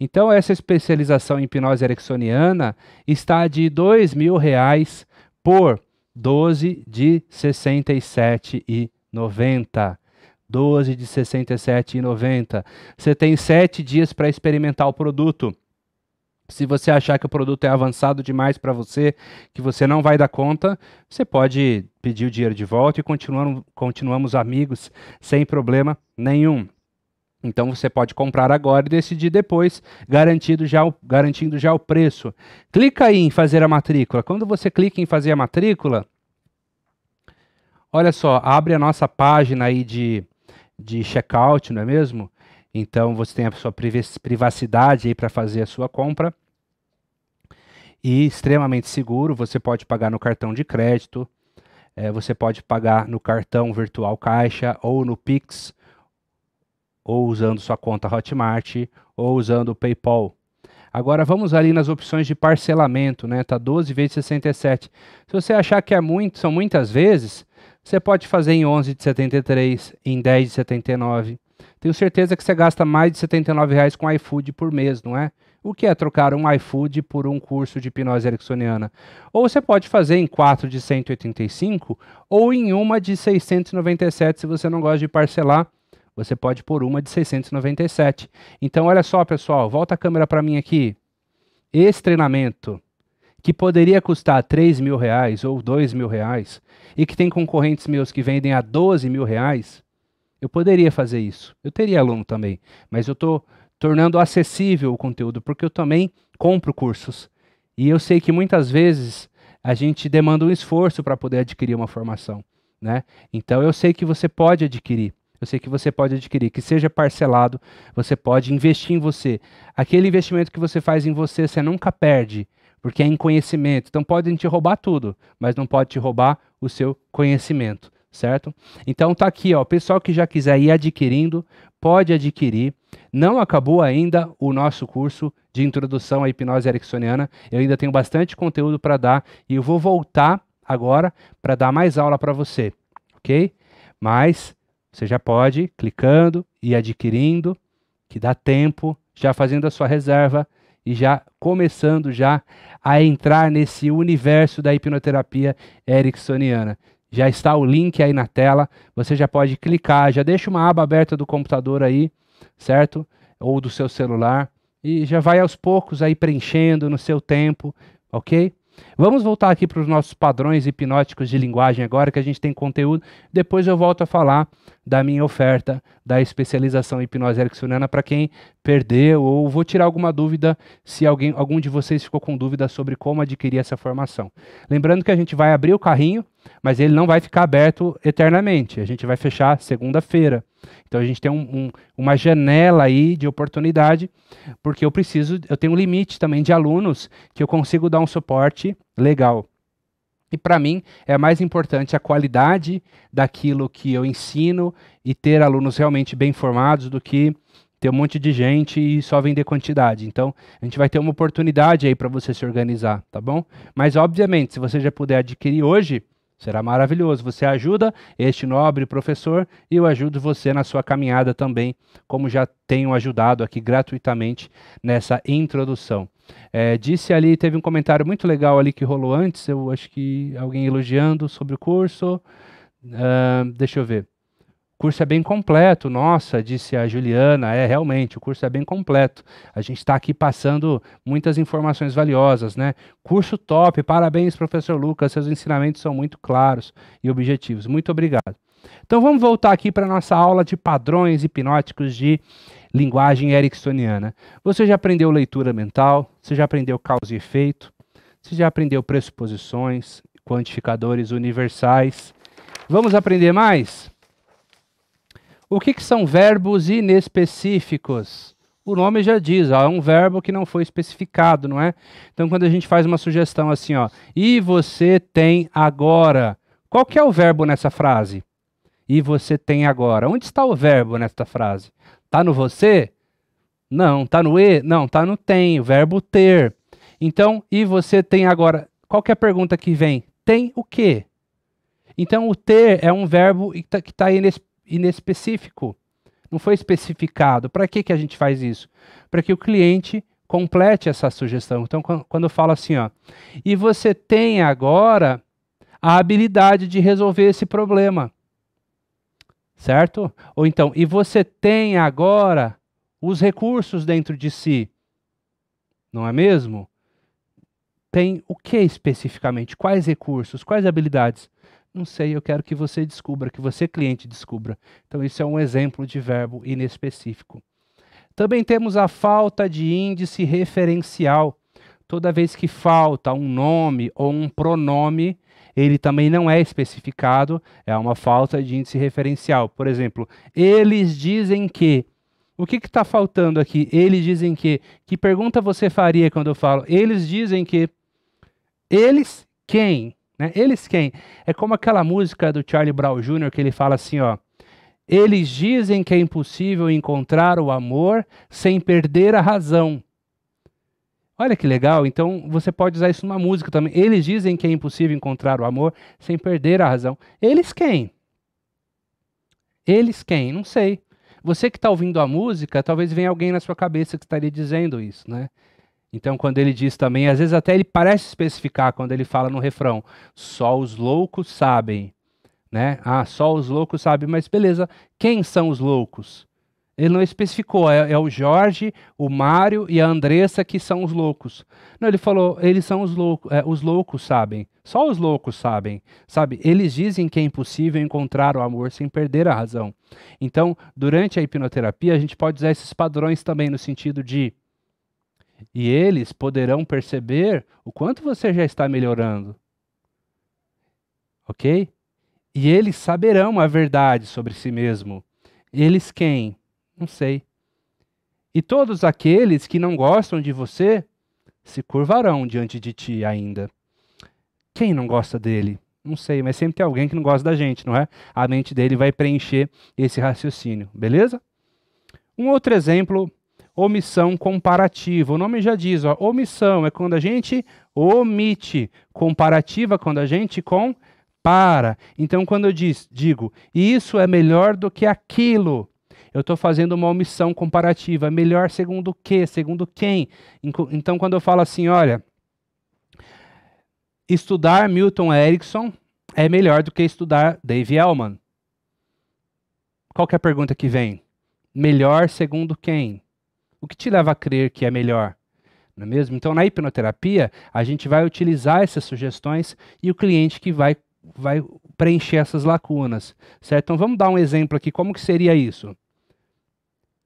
então, essa especialização em hipnose ericksoniana está de R$ 2.000 por 12 de e 90. 12 de e 90. Você tem 7 dias para experimentar o produto. Se você achar que o produto é avançado demais para você, que você não vai dar conta, você pode pedir o dinheiro de volta e continuamos amigos sem problema nenhum. Então você pode comprar agora e decidir depois, garantido já o, garantindo já o preço. Clica aí em fazer a matrícula. Quando você clica em fazer a matrícula, olha só, abre a nossa página aí de, de checkout, não é mesmo? Então você tem a sua privacidade aí para fazer a sua compra. E extremamente seguro, você pode pagar no cartão de crédito, é, você pode pagar no cartão virtual caixa ou no Pix ou usando sua conta Hotmart, ou usando o PayPal. Agora vamos ali nas opções de parcelamento, né? Tá 12 vezes 67. Se você achar que é muito, são muitas vezes, você pode fazer em 11 de 73, em 10 de 79. Tenho certeza que você gasta mais de 79 reais com iFood por mês, não é? O que é trocar um iFood por um curso de hipnose ericksoniana? Ou você pode fazer em 4 de 185 ou em uma de 697 se você não gosta de parcelar você pode pôr uma de 697. Então, olha só, pessoal, volta a câmera para mim aqui. Esse treinamento, que poderia custar 3 mil reais ou 2 mil reais, e que tem concorrentes meus que vendem a 12 mil reais, eu poderia fazer isso. Eu teria aluno também, mas eu estou tornando acessível o conteúdo, porque eu também compro cursos. E eu sei que muitas vezes a gente demanda um esforço para poder adquirir uma formação. Né? Então eu sei que você pode adquirir. Eu sei que você pode adquirir, que seja parcelado, você pode investir em você. Aquele investimento que você faz em você, você nunca perde, porque é em conhecimento. Então podem te roubar tudo, mas não pode te roubar o seu conhecimento, certo? Então tá aqui, ó, pessoal que já quiser ir adquirindo, pode adquirir. Não acabou ainda o nosso curso de introdução à hipnose ericksoniana. Eu ainda tenho bastante conteúdo para dar e eu vou voltar agora para dar mais aula para você, OK? Mas você já pode clicando e adquirindo, que dá tempo, já fazendo a sua reserva e já começando já a entrar nesse universo da hipnoterapia ericksoniana. Já está o link aí na tela, você já pode clicar, já deixa uma aba aberta do computador aí, certo? Ou do seu celular e já vai aos poucos aí preenchendo no seu tempo, ok? Vamos voltar aqui para os nossos padrões hipnóticos de linguagem agora, que a gente tem conteúdo. Depois eu volto a falar da minha oferta da especialização em hipnose ericksoniana para quem perdeu ou vou tirar alguma dúvida se alguém, algum de vocês ficou com dúvida sobre como adquirir essa formação. Lembrando que a gente vai abrir o carrinho mas ele não vai ficar aberto eternamente. A gente vai fechar segunda-feira. Então a gente tem um, um, uma janela aí de oportunidade, porque eu preciso, eu tenho um limite também de alunos que eu consigo dar um suporte legal. E para mim é mais importante a qualidade daquilo que eu ensino e ter alunos realmente bem formados do que ter um monte de gente e só vender quantidade. Então, a gente vai ter uma oportunidade aí para você se organizar, tá bom? Mas obviamente, se você já puder adquirir hoje, Será maravilhoso. Você ajuda este nobre professor e eu ajudo você na sua caminhada também, como já tenho ajudado aqui gratuitamente nessa introdução. É, disse ali, teve um comentário muito legal ali que rolou antes, eu acho que alguém elogiando sobre o curso. Uh, deixa eu ver. O curso é bem completo, nossa, disse a Juliana, é realmente, o curso é bem completo. A gente está aqui passando muitas informações valiosas, né? Curso top, parabéns, professor Lucas, seus ensinamentos são muito claros e objetivos. Muito obrigado. Então vamos voltar aqui para a nossa aula de padrões hipnóticos de linguagem ericksoniana. Você já aprendeu leitura mental, você já aprendeu causa e efeito, você já aprendeu pressuposições, quantificadores universais. Vamos aprender mais? O que, que são verbos inespecíficos? o nome já diz, ó, é um verbo que não foi especificado, não é? Então, quando a gente faz uma sugestão assim, ó, e você tem agora, qual que é o verbo nessa frase? E você tem agora. Onde está o verbo nesta frase? Está no você? Não. está no e? Não. está no tem. O verbo ter. Então, e você tem agora? Qual que é a pergunta que vem? Tem o quê? Então, o ter é um verbo que está tá, tá inespecífico. Não foi especificado. Para que, que a gente faz isso? Para que o cliente complete essa sugestão. Então, quando eu falo assim, ó, e você tem agora a habilidade de resolver esse problema. Certo? Ou então, e você tem agora os recursos dentro de si. Não é mesmo? Tem o que especificamente? Quais recursos? Quais habilidades? Não sei, eu quero que você descubra, que você, cliente, descubra. Então, isso é um exemplo de verbo inespecífico. Também temos a falta de índice referencial. Toda vez que falta um nome ou um pronome, ele também não é especificado, é uma falta de índice referencial. Por exemplo, eles dizem que. O que está faltando aqui? Eles dizem que. Que pergunta você faria quando eu falo? Eles dizem que. Eles quem? Né? Eles quem? É como aquela música do Charlie Brown Jr. que ele fala assim, ó. Eles dizem que é impossível encontrar o amor sem perder a razão. Olha que legal, então você pode usar isso numa música também. Eles dizem que é impossível encontrar o amor sem perder a razão. Eles quem? Eles quem? Não sei. Você que está ouvindo a música, talvez venha alguém na sua cabeça que estaria dizendo isso, né? Então, quando ele diz também, às vezes até ele parece especificar quando ele fala no refrão: só os loucos sabem. Né? Ah, só os loucos sabem, mas beleza, quem são os loucos? Ele não especificou, é, é o Jorge, o Mário e a Andressa que são os loucos. Não, ele falou, eles são os loucos, é, os loucos sabem. Só os loucos sabem, sabe? Eles dizem que é impossível encontrar o amor sem perder a razão. Então, durante a hipnoterapia, a gente pode usar esses padrões também no sentido de e eles poderão perceber o quanto você já está melhorando. Ok? E eles saberão a verdade sobre si mesmo. Eles quem? Não sei. E todos aqueles que não gostam de você se curvarão diante de ti ainda. Quem não gosta dele? Não sei, mas sempre tem alguém que não gosta da gente, não é? A mente dele vai preencher esse raciocínio, beleza? Um outro exemplo omissão comparativa. O nome já diz, ó, omissão é quando a gente omite, comparativa é quando a gente compara. Então, quando eu diz, digo, isso é melhor do que aquilo, eu estou fazendo uma omissão comparativa. É melhor segundo o quê? Segundo quem? Então, quando eu falo assim, olha, estudar Milton Erickson é melhor do que estudar Dave Elman. Qual é a pergunta que vem? Melhor segundo quem? O que te leva a crer que é melhor? Não é mesmo? Então, na hipnoterapia, a gente vai utilizar essas sugestões e o cliente que vai, vai preencher essas lacunas, certo? Então, vamos dar um exemplo aqui, como que seria isso?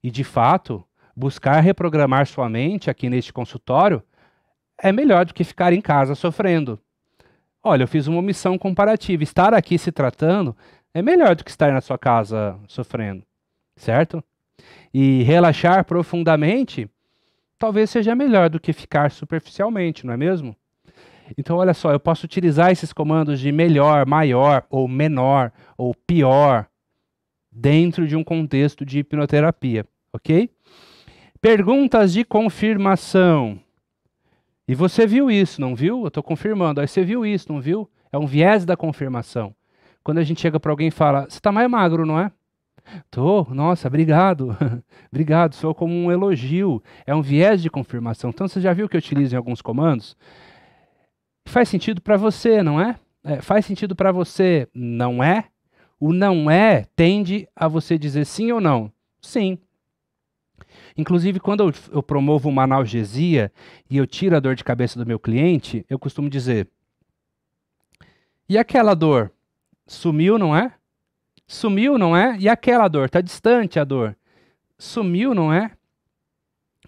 E, de fato, buscar reprogramar sua mente aqui neste consultório é melhor do que ficar em casa sofrendo. Olha, eu fiz uma omissão comparativa. Estar aqui se tratando é melhor do que estar na sua casa sofrendo, certo? E relaxar profundamente talvez seja melhor do que ficar superficialmente, não é mesmo? Então, olha só, eu posso utilizar esses comandos de melhor, maior ou menor ou pior dentro de um contexto de hipnoterapia, ok? Perguntas de confirmação. E você viu isso, não viu? Eu estou confirmando. Aí você viu isso, não viu? É um viés da confirmação. Quando a gente chega para alguém e fala, você está mais magro, não é? Tô, nossa, obrigado. <laughs> obrigado, sou como um elogio. É um viés de confirmação. Então você já viu que eu utilizo em alguns comandos? Faz sentido para você, não é? é? Faz sentido para você, não é? O não é tende a você dizer sim ou não. Sim. Inclusive, quando eu, eu promovo uma analgesia e eu tiro a dor de cabeça do meu cliente, eu costumo dizer: E aquela dor? Sumiu, não é? Sumiu, não é? E aquela dor? Está distante a dor. Sumiu, não é?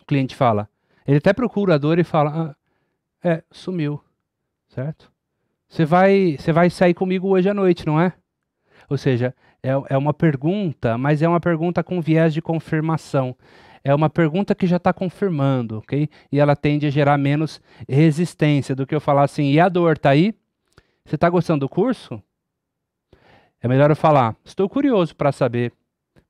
O cliente fala. Ele até procura a dor e fala: ah, É, sumiu. Certo? Você vai, você vai sair comigo hoje à noite, não é? Ou seja, é, é uma pergunta, mas é uma pergunta com viés de confirmação. É uma pergunta que já está confirmando, ok? E ela tende a gerar menos resistência do que eu falar assim: e a dor, tá aí? Você está gostando do curso? É melhor eu falar: estou curioso para saber,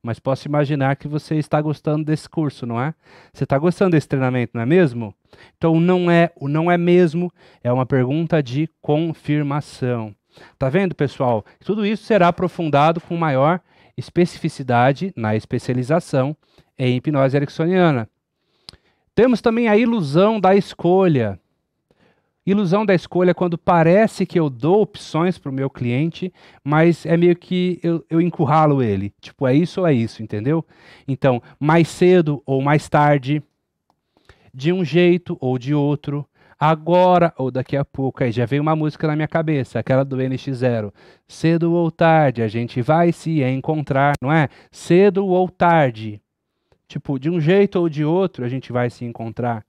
mas posso imaginar que você está gostando desse curso, não é? Você está gostando desse treinamento, não é mesmo? Então, não é, o não é mesmo é uma pergunta de confirmação. Tá vendo, pessoal? Tudo isso será aprofundado com maior especificidade na especialização em hipnose ericksoniana. Temos também a ilusão da escolha. Ilusão da escolha quando parece que eu dou opções para o meu cliente, mas é meio que eu, eu encurralo ele. Tipo, é isso ou é isso, entendeu? Então, mais cedo ou mais tarde, de um jeito ou de outro, agora ou daqui a pouco. Aí já veio uma música na minha cabeça, aquela do NX0. Cedo ou tarde, a gente vai se encontrar, não é? Cedo ou tarde. Tipo, de um jeito ou de outro, a gente vai se encontrar.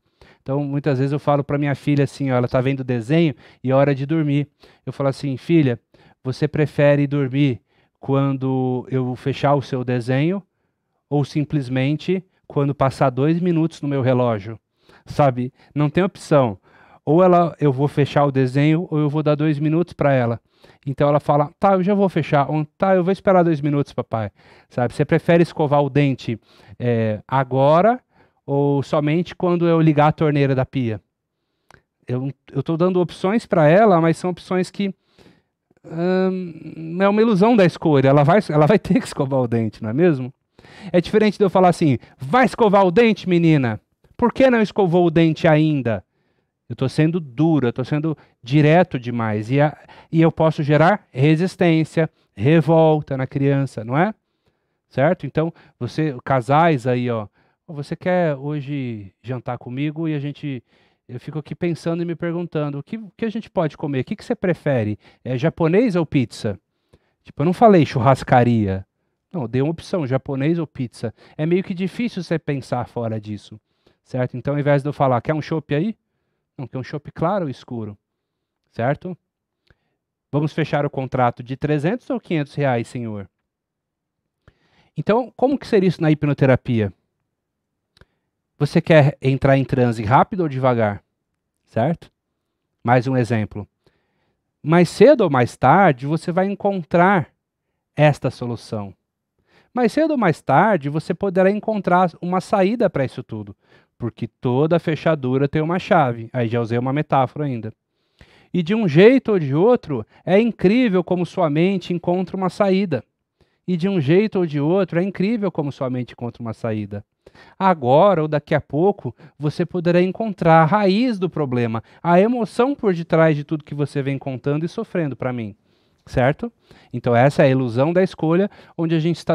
Então, muitas vezes eu falo para minha filha assim, ó, ela tá vendo desenho e é hora de dormir. Eu falo assim, filha, você prefere dormir quando eu fechar o seu desenho ou simplesmente quando passar dois minutos no meu relógio? Sabe? Não tem opção. Ou ela, eu vou fechar o desenho ou eu vou dar dois minutos para ela. Então ela fala, tá, eu já vou fechar, ou tá, eu vou esperar dois minutos, papai. Sabe? Você prefere escovar o dente é, agora ou somente quando eu ligar a torneira da pia. Eu estou dando opções para ela, mas são opções que hum, é uma ilusão da escolha. Ela vai, ela vai <laughs> ter que escovar o dente, não é mesmo? É diferente de eu falar assim: vai escovar o dente, menina. Por que não escovou o dente ainda? Eu estou sendo duro, eu estou sendo direto demais. E, a, e eu posso gerar resistência, revolta na criança, não é? Certo? Então, você, casais aí, ó, você quer hoje jantar comigo? E a gente, eu fico aqui pensando e me perguntando, o que, o que a gente pode comer? O que, que você prefere? É japonês ou pizza? Tipo, eu não falei churrascaria. Não, dei uma opção, japonês ou pizza. É meio que difícil você pensar fora disso, certo? Então, ao invés de eu falar, quer um chopp aí? Não, quer um chopp claro ou escuro, certo? Vamos fechar o contrato de 300 ou 500 reais, senhor? Então, como que seria isso na hipnoterapia? Você quer entrar em transe rápido ou devagar? Certo? Mais um exemplo. Mais cedo ou mais tarde, você vai encontrar esta solução. Mais cedo ou mais tarde, você poderá encontrar uma saída para isso tudo, porque toda fechadura tem uma chave. Aí já usei uma metáfora ainda. E de um jeito ou de outro, é incrível como sua mente encontra uma saída. E de um jeito ou de outro, é incrível como sua mente encontra uma saída. Agora ou daqui a pouco, você poderá encontrar a raiz do problema, a emoção por detrás de tudo que você vem contando e sofrendo para mim. Certo? Então, essa é a ilusão da escolha, onde a gente está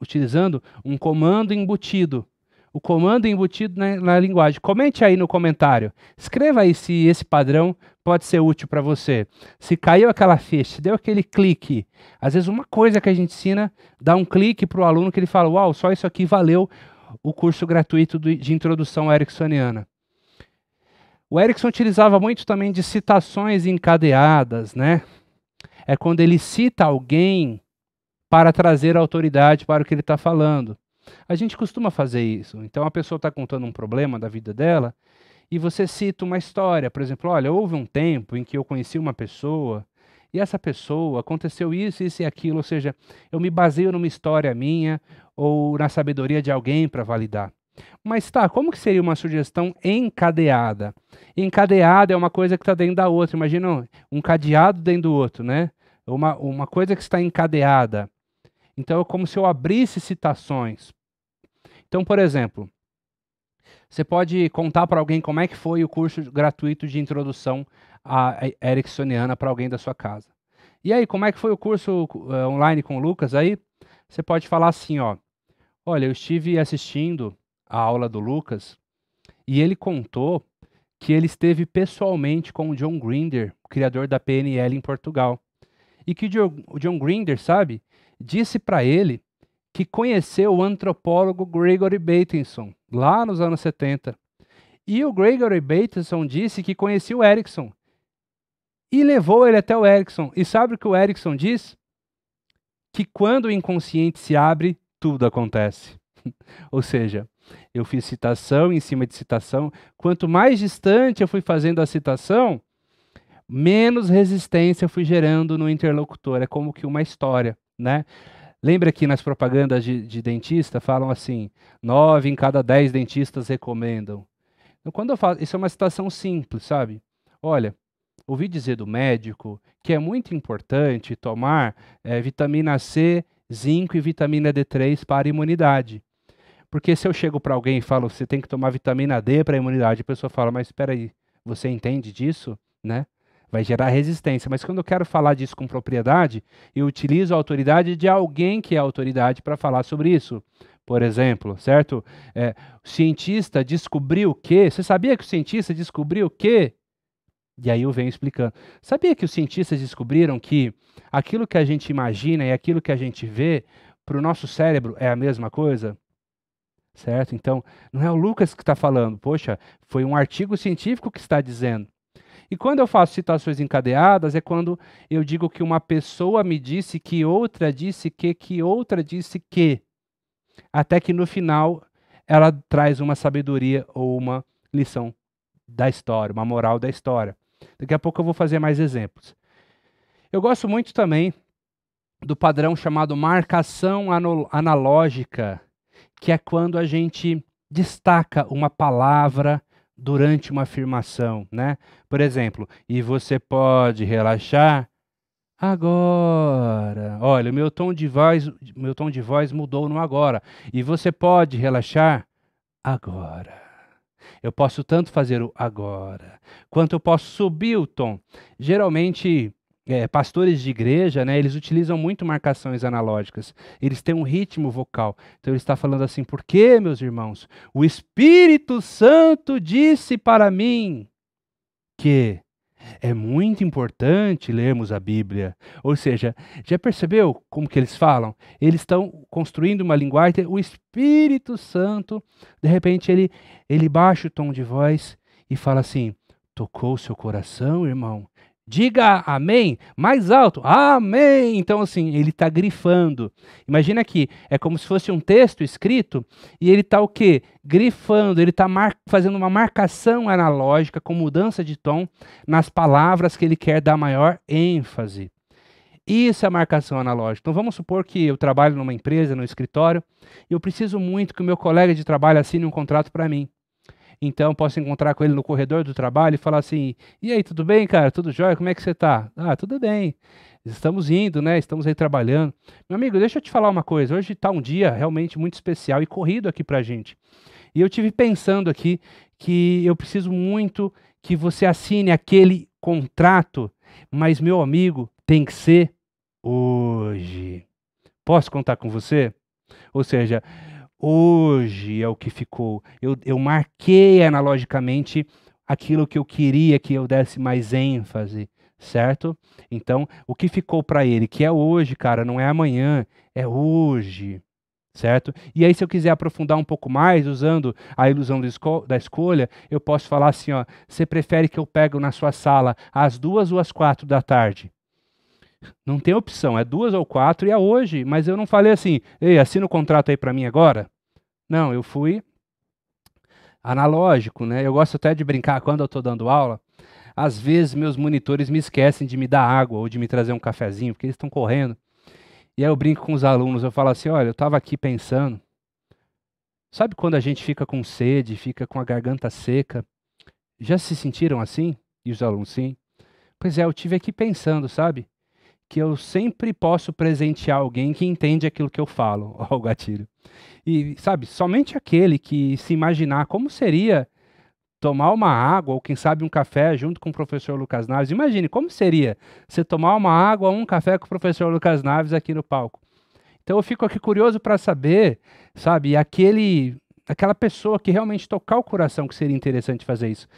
utilizando um comando embutido. O comando embutido na, na linguagem. Comente aí no comentário. Escreva aí se esse padrão pode ser útil para você. Se caiu aquela ficha, se deu aquele clique. Às vezes, uma coisa que a gente ensina dá um clique para o aluno que ele fala: Uau, só isso aqui valeu o curso gratuito de introdução ericksoniana. O Erickson utilizava muito também de citações encadeadas, né? É quando ele cita alguém para trazer autoridade para o que ele está falando. A gente costuma fazer isso. Então a pessoa está contando um problema da vida dela e você cita uma história. Por exemplo, olha, houve um tempo em que eu conheci uma pessoa e essa pessoa aconteceu isso, isso e aquilo, ou seja, eu me baseio numa história minha ou na sabedoria de alguém para validar. Mas tá, como que seria uma sugestão encadeada? Encadeada é uma coisa que está dentro da outra. Imagina um cadeado dentro do outro, né? Uma, uma coisa que está encadeada. Então é como se eu abrisse citações. Então, por exemplo, você pode contar para alguém como é que foi o curso gratuito de introdução a ericksoniana para alguém da sua casa. E aí, como é que foi o curso uh, online com o Lucas? Aí você pode falar assim, ó. Olha, eu estive assistindo a aula do Lucas e ele contou que ele esteve pessoalmente com o John Grinder, criador da PNL em Portugal. E que o John Grinder, sabe, disse para ele que conheceu o antropólogo Gregory Bateson lá nos anos 70. E o Gregory Bateson disse que conhecia o Erickson e levou ele até o Erickson. E sabe o que o Erickson diz? Que quando o inconsciente se abre, tudo acontece. <laughs> Ou seja, eu fiz citação em cima de citação. Quanto mais distante eu fui fazendo a citação, menos resistência eu fui gerando no interlocutor. É como que uma história, né? Lembra que nas propagandas de, de dentista falam assim: nove em cada dez dentistas recomendam. Então, quando eu falo, isso é uma citação simples, sabe? Olha, ouvi dizer do médico que é muito importante tomar é, vitamina C, zinco e vitamina D3 para a imunidade. Porque se eu chego para alguém e falo, você tem que tomar vitamina D para a imunidade, a pessoa fala, mas espera aí, você entende disso? Né? Vai gerar resistência. Mas quando eu quero falar disso com propriedade, eu utilizo a autoridade de alguém que é autoridade para falar sobre isso. Por exemplo, certo? É, o cientista descobriu o quê? Você sabia que o cientista descobriu o quê? E aí eu venho explicando. Sabia que os cientistas descobriram que aquilo que a gente imagina e aquilo que a gente vê para o nosso cérebro é a mesma coisa? Certo? Então, não é o Lucas que está falando, poxa, foi um artigo científico que está dizendo. E quando eu faço citações encadeadas, é quando eu digo que uma pessoa me disse que outra disse que, que outra disse que. Até que no final ela traz uma sabedoria ou uma lição da história, uma moral da história. Daqui a pouco eu vou fazer mais exemplos. Eu gosto muito também do padrão chamado marcação analógica, que é quando a gente destaca uma palavra durante uma afirmação, né? Por exemplo, e você pode relaxar agora. Olha, o meu tom de voz, meu tom de voz mudou no agora. E você pode relaxar agora. Eu posso tanto fazer o agora, quanto eu posso subir o tom. Geralmente, é, pastores de igreja, né, eles utilizam muito marcações analógicas. Eles têm um ritmo vocal. Então ele está falando assim: porque, meus irmãos, o Espírito Santo disse para mim que é muito importante lermos a Bíblia. Ou seja, já percebeu como que eles falam? Eles estão construindo uma linguagem, o Espírito Santo, de repente ele ele baixa o tom de voz e fala assim: "Tocou seu coração, irmão? Diga amém mais alto. Amém! Então, assim, ele está grifando. Imagina aqui, é como se fosse um texto escrito e ele está o quê? Grifando, ele está fazendo uma marcação analógica com mudança de tom nas palavras que ele quer dar maior ênfase. Isso é marcação analógica. Então vamos supor que eu trabalho numa empresa, no escritório, e eu preciso muito que o meu colega de trabalho assine um contrato para mim. Então posso encontrar com ele no corredor do trabalho e falar assim: "E aí, tudo bem, cara? Tudo jóia? Como é que você tá?" "Ah, tudo bem. Estamos indo, né? Estamos aí trabalhando." Meu amigo, deixa eu te falar uma coisa. Hoje tá um dia realmente muito especial e corrido aqui pra gente. E eu tive pensando aqui que eu preciso muito que você assine aquele contrato, mas meu amigo, tem que ser hoje. Posso contar com você? Ou seja, Hoje é o que ficou. Eu, eu marquei analogicamente aquilo que eu queria que eu desse mais ênfase, certo? Então, o que ficou para ele, que é hoje, cara, não é amanhã, é hoje certo? E aí, se eu quiser aprofundar um pouco mais, usando a ilusão esco da escolha, eu posso falar assim: ó, você prefere que eu pegue na sua sala às duas ou às quatro da tarde? Não tem opção, é duas ou quatro e é hoje. Mas eu não falei assim, ei, assina o contrato aí para mim agora. Não, eu fui analógico, né? Eu gosto até de brincar quando eu estou dando aula. Às vezes meus monitores me esquecem de me dar água ou de me trazer um cafezinho, porque eles estão correndo. E aí eu brinco com os alunos, eu falo assim: olha, eu estava aqui pensando. Sabe quando a gente fica com sede, fica com a garganta seca? Já se sentiram assim? E os alunos, sim. Pois é, eu tive aqui pensando, sabe? que eu sempre posso presentear alguém que entende aquilo que eu falo, <laughs> ó, o gatilho. E, sabe, somente aquele que se imaginar como seria tomar uma água ou quem sabe um café junto com o professor Lucas Naves. Imagine como seria você tomar uma água ou um café com o professor Lucas Naves aqui no palco. Então eu fico aqui curioso para saber, sabe, aquele aquela pessoa que realmente tocar o coração que seria interessante fazer isso.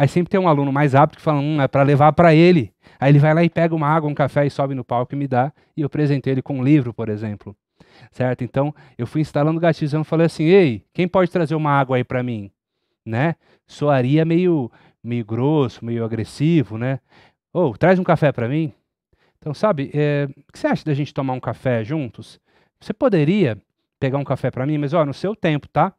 Aí sempre tem um aluno mais apto que fala, hum, é para levar para ele. Aí ele vai lá e pega uma água, um café e sobe no palco e me dá, e eu apresentei ele com um livro, por exemplo. Certo? Então, eu fui instalando gatilho eu falei assim, ei, quem pode trazer uma água aí para mim? Né? Soaria meio, meio grosso, meio agressivo, né? Ou, oh, traz um café para mim. Então, sabe, é, o que você acha da gente tomar um café juntos? Você poderia pegar um café para mim, mas ó, no seu tempo, tá?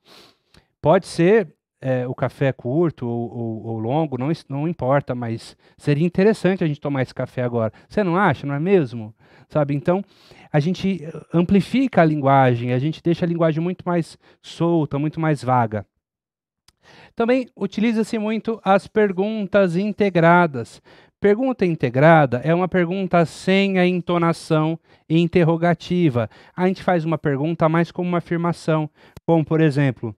Pode ser é, o café é curto ou, ou, ou, longo, não, não importa, mas seria interessante a gente tomar esse café agora. Você não acha, não é mesmo? Sabe? Então, a gente amplifica a linguagem, a gente deixa a linguagem muito mais solta, muito mais vaga. Também utiliza-se muito as perguntas integradas. Pergunta integrada é uma pergunta sem a entonação interrogativa. A gente faz uma pergunta mais como uma afirmação, como por exemplo,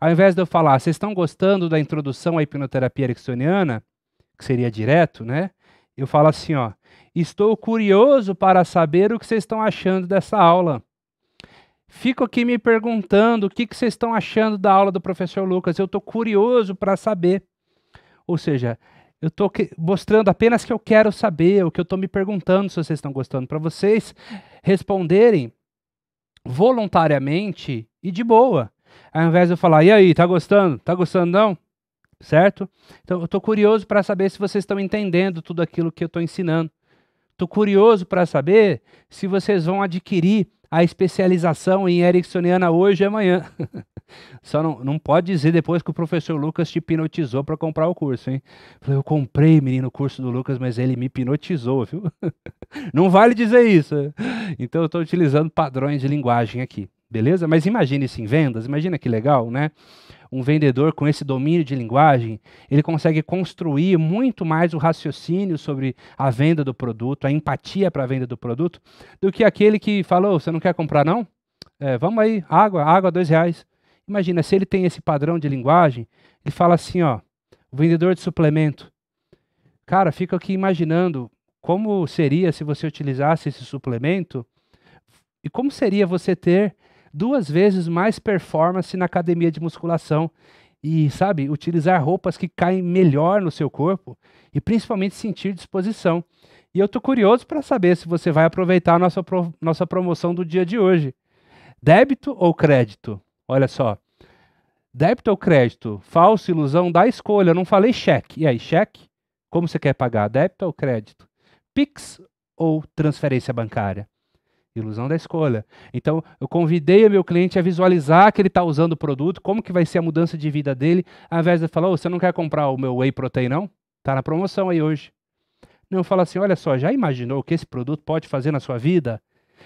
ao invés de eu falar, vocês estão gostando da introdução à hipnoterapia ericksoniana, que seria direto, né? Eu falo assim, ó, estou curioso para saber o que vocês estão achando dessa aula. Fico aqui me perguntando o que, que vocês estão achando da aula do professor Lucas. Eu estou curioso para saber. Ou seja, eu estou mostrando apenas que eu quero saber, o que eu estou me perguntando se vocês estão gostando, para vocês responderem voluntariamente e de boa. Ao invés de eu falar, e aí, tá gostando? Tá gostando não? Certo? Então, eu estou curioso para saber se vocês estão entendendo tudo aquilo que eu estou ensinando. Estou curioso para saber se vocês vão adquirir a especialização em Ericksoniana hoje e amanhã. <laughs> Só não, não pode dizer depois que o professor Lucas te hipnotizou para comprar o curso, hein? Eu comprei, menino, o curso do Lucas, mas ele me hipnotizou, viu? <laughs> não vale dizer isso. Então eu estou utilizando padrões de linguagem aqui beleza? Mas imagine isso em vendas, imagina que legal, né? Um vendedor com esse domínio de linguagem, ele consegue construir muito mais o raciocínio sobre a venda do produto, a empatia para a venda do produto, do que aquele que falou, você não quer comprar não? É, vamos aí, água, água dois reais. Imagina, se ele tem esse padrão de linguagem, ele fala assim, ó, o vendedor de suplemento, cara, fica aqui imaginando como seria se você utilizasse esse suplemento e como seria você ter duas vezes mais performance na academia de musculação e, sabe, utilizar roupas que caem melhor no seu corpo e principalmente sentir disposição. E eu tô curioso para saber se você vai aproveitar a nossa, pro, nossa promoção do dia de hoje. Débito ou crédito? Olha só. Débito ou crédito? Falsa ilusão da escolha. Eu não falei cheque. E aí, cheque? Como você quer pagar? Débito ou crédito? Pix ou transferência bancária? Ilusão da escolha. Então, eu convidei o meu cliente a visualizar que ele está usando o produto, como que vai ser a mudança de vida dele, ao invés de falar, oh, você não quer comprar o meu whey protein, não? Está na promoção aí hoje. Não, falo assim, olha só, já imaginou o que esse produto pode fazer na sua vida?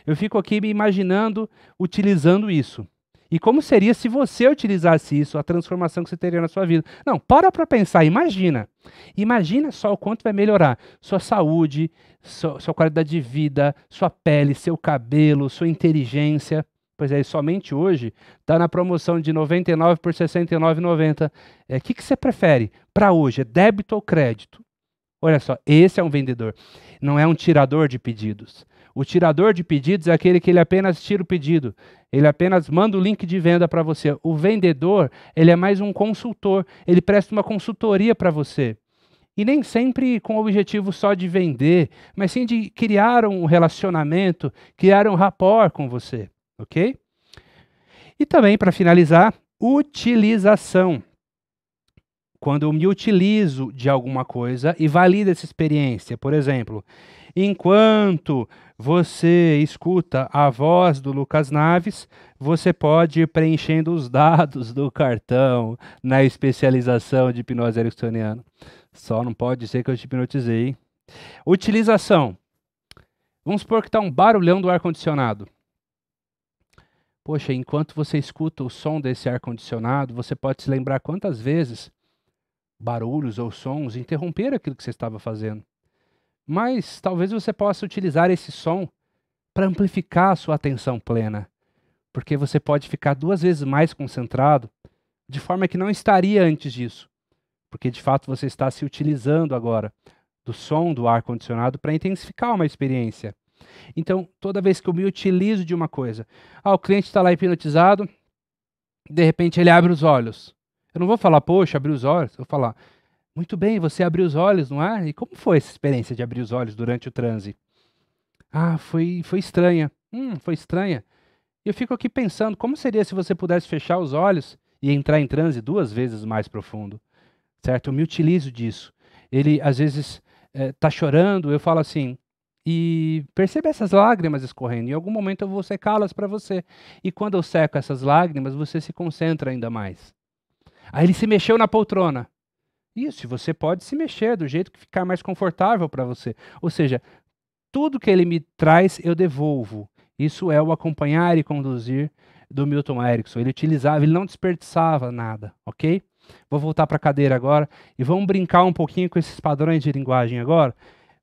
Eu fico aqui me imaginando utilizando isso. E como seria se você utilizasse isso, a transformação que você teria na sua vida? Não, para para pensar, imagina. Imagina só o quanto vai melhorar sua saúde, sua, sua qualidade de vida, sua pele, seu cabelo, sua inteligência. Pois é, e somente hoje está na promoção de 99 por 69,90. O é, que, que você prefere para hoje? É débito ou crédito? Olha só, esse é um vendedor, não é um tirador de pedidos. O tirador de pedidos é aquele que ele apenas tira o pedido, ele apenas manda o link de venda para você. O vendedor, ele é mais um consultor, ele presta uma consultoria para você. E nem sempre com o objetivo só de vender, mas sim de criar um relacionamento, criar um rapport com você, ok? E também, para finalizar, utilização. Quando eu me utilizo de alguma coisa e valido essa experiência, por exemplo, enquanto você escuta a voz do Lucas Naves, você pode ir preenchendo os dados do cartão na especialização de hipnose ericksoniana. Só não pode ser que eu te hipnotizei. Utilização. Vamos supor que está um barulhão do ar-condicionado. Poxa, enquanto você escuta o som desse ar-condicionado, você pode se lembrar quantas vezes barulhos ou sons interromperam aquilo que você estava fazendo. Mas talvez você possa utilizar esse som para amplificar a sua atenção plena, porque você pode ficar duas vezes mais concentrado, de forma que não estaria antes disso porque de fato você está se utilizando agora do som do ar condicionado para intensificar uma experiência. Então, toda vez que eu me utilizo de uma coisa, ah, o cliente está lá hipnotizado, de repente ele abre os olhos. Eu não vou falar, poxa, abri os olhos. Eu vou falar, muito bem, você abriu os olhos, não é? E como foi essa experiência de abrir os olhos durante o transe? Ah, foi, foi estranha. Hum, foi estranha. E eu fico aqui pensando, como seria se você pudesse fechar os olhos e entrar em transe duas vezes mais profundo? certo? Eu me utilizo disso. Ele, às vezes, está eh, é, chorando, eu falo assim, e perceba essas lágrimas escorrendo. Em algum momento eu vou secá-las para você. E quando eu seco essas lágrimas, você se concentra ainda mais. Aí ele se mexeu na poltrona. Isso, você pode se mexer do jeito que ficar mais confortável para você. Ou seja, tudo que ele me traz, eu devolvo. Isso é o acompanhar e conduzir do Milton Erickson. Ele utilizava, ele não desperdiçava nada, ok? Vou voltar para a cadeira agora e vamos brincar um pouquinho com esses padrões de linguagem agora.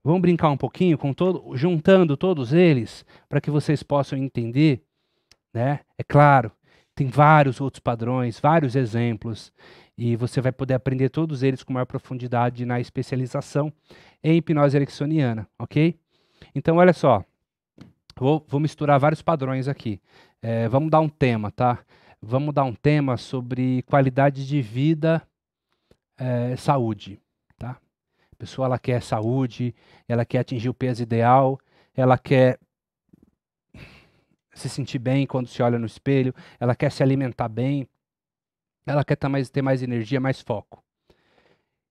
Vamos brincar um pouquinho com todo, juntando todos eles para que vocês possam entender, né? É claro, tem vários outros padrões, vários exemplos, e você vai poder aprender todos eles com maior profundidade na especialização em hipnose ericksoniana, ok? Então, olha só, vou, vou misturar vários padrões aqui. É, vamos dar um tema, tá? vamos dar um tema sobre qualidade de vida, é, saúde. Tá? A pessoa ela quer saúde, ela quer atingir o peso ideal, ela quer se sentir bem quando se olha no espelho, ela quer se alimentar bem, ela quer ter tá mais, ter mais energia, mais foco.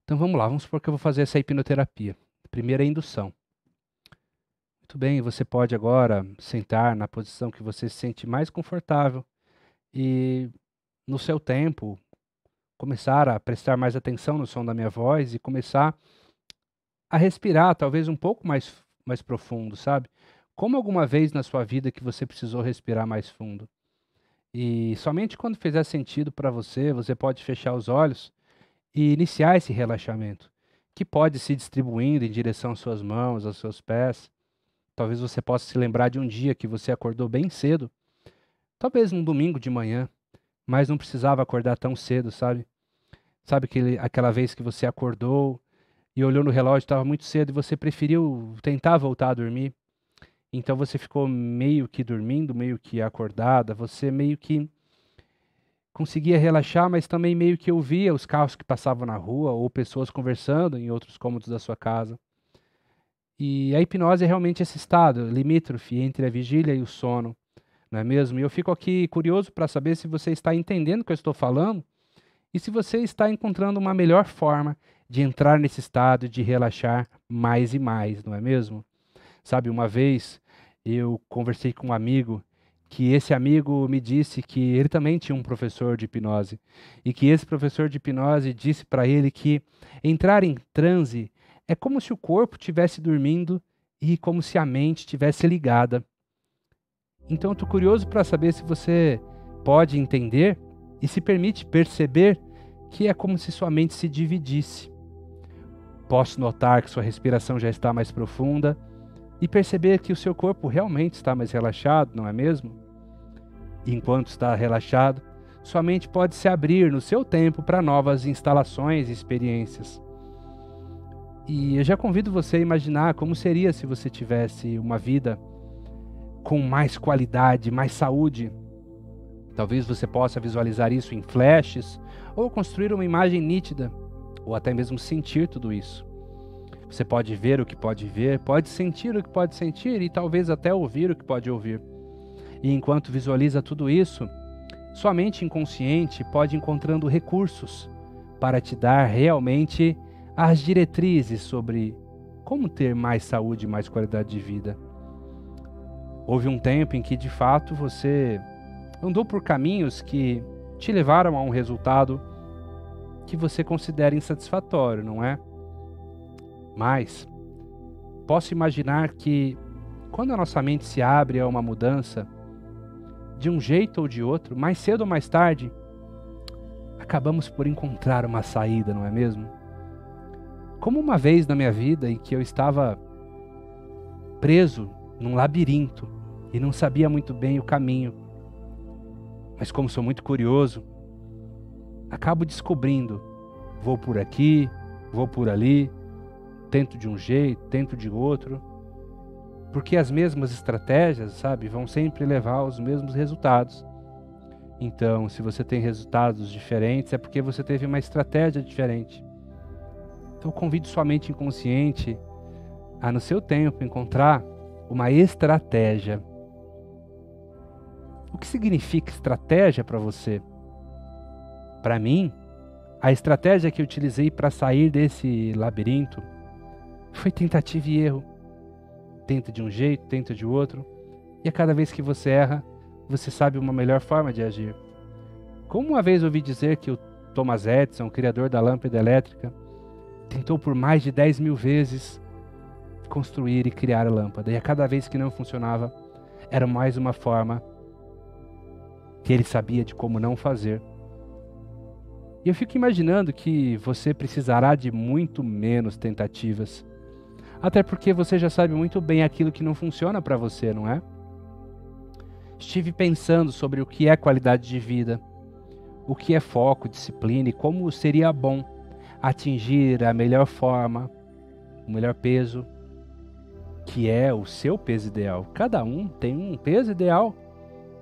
Então vamos lá, vamos supor que eu vou fazer essa hipnoterapia. Primeira é indução. Muito bem, você pode agora sentar na posição que você se sente mais confortável e, no seu tempo, começar a prestar mais atenção no som da minha voz e começar a respirar, talvez um pouco mais, mais profundo, sabe? Como alguma vez na sua vida que você precisou respirar mais fundo? E somente quando fizer sentido para você, você pode fechar os olhos e iniciar esse relaxamento, que pode se distribuindo em direção às suas mãos, aos seus pés. Talvez você possa se lembrar de um dia que você acordou bem cedo Talvez num domingo de manhã, mas não precisava acordar tão cedo, sabe? Sabe aquele, aquela vez que você acordou e olhou no relógio, estava muito cedo e você preferiu tentar voltar a dormir? Então você ficou meio que dormindo, meio que acordada, você meio que conseguia relaxar, mas também meio que ouvia os carros que passavam na rua ou pessoas conversando em outros cômodos da sua casa. E a hipnose é realmente esse estado limítrofe entre a vigília e o sono, não é mesmo? E eu fico aqui curioso para saber se você está entendendo o que eu estou falando e se você está encontrando uma melhor forma de entrar nesse estado de relaxar mais e mais, não é mesmo? Sabe, uma vez eu conversei com um amigo que esse amigo me disse que ele também tinha um professor de hipnose e que esse professor de hipnose disse para ele que entrar em transe é como se o corpo estivesse dormindo e como se a mente estivesse ligada. Então, estou curioso para saber se você pode entender e se permite perceber que é como se sua mente se dividisse. Posso notar que sua respiração já está mais profunda e perceber que o seu corpo realmente está mais relaxado, não é mesmo? enquanto está relaxado, sua mente pode se abrir no seu tempo para novas instalações e experiências. E eu já convido você a imaginar como seria se você tivesse uma vida com mais qualidade, mais saúde. Talvez você possa visualizar isso em flashes ou construir uma imagem nítida, ou até mesmo sentir tudo isso. Você pode ver o que pode ver, pode sentir o que pode sentir e talvez até ouvir o que pode ouvir. E enquanto visualiza tudo isso, sua mente inconsciente pode encontrando recursos para te dar realmente as diretrizes sobre como ter mais saúde e mais qualidade de vida. Houve um tempo em que de fato você andou por caminhos que te levaram a um resultado que você considera insatisfatório, não é? Mas posso imaginar que quando a nossa mente se abre a uma mudança, de um jeito ou de outro, mais cedo ou mais tarde, acabamos por encontrar uma saída, não é mesmo? Como uma vez na minha vida em que eu estava preso num labirinto e não sabia muito bem o caminho. Mas como sou muito curioso, acabo descobrindo, vou por aqui, vou por ali, tento de um jeito, tento de outro, porque as mesmas estratégias, sabe, vão sempre levar aos mesmos resultados. Então, se você tem resultados diferentes, é porque você teve uma estratégia diferente. Então, convido sua mente inconsciente a, no seu tempo, encontrar uma estratégia o que significa estratégia para você? Para mim, a estratégia que eu utilizei para sair desse labirinto foi tentativa e erro. Tenta de um jeito, tenta de outro, e a cada vez que você erra, você sabe uma melhor forma de agir. Como uma vez ouvi dizer que o Thomas Edison, criador da lâmpada elétrica, tentou por mais de 10 mil vezes construir e criar a lâmpada, e a cada vez que não funcionava, era mais uma forma que ele sabia de como não fazer. E eu fico imaginando que você precisará de muito menos tentativas. Até porque você já sabe muito bem aquilo que não funciona para você, não é? Estive pensando sobre o que é qualidade de vida, o que é foco, disciplina e como seria bom atingir a melhor forma, o melhor peso, que é o seu peso ideal. Cada um tem um peso ideal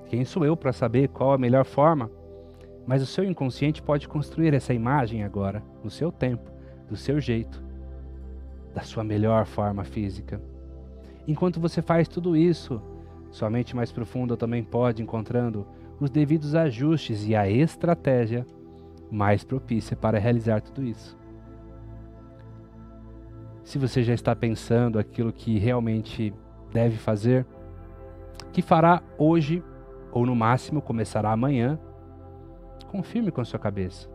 quem sou eu para saber qual a melhor forma? Mas o seu inconsciente pode construir essa imagem agora, no seu tempo, do seu jeito, da sua melhor forma física. Enquanto você faz tudo isso, sua mente mais profunda também pode encontrando os devidos ajustes e a estratégia mais propícia para realizar tudo isso. Se você já está pensando aquilo que realmente deve fazer, que fará hoje ou no máximo começará amanhã. Confirme com sua cabeça.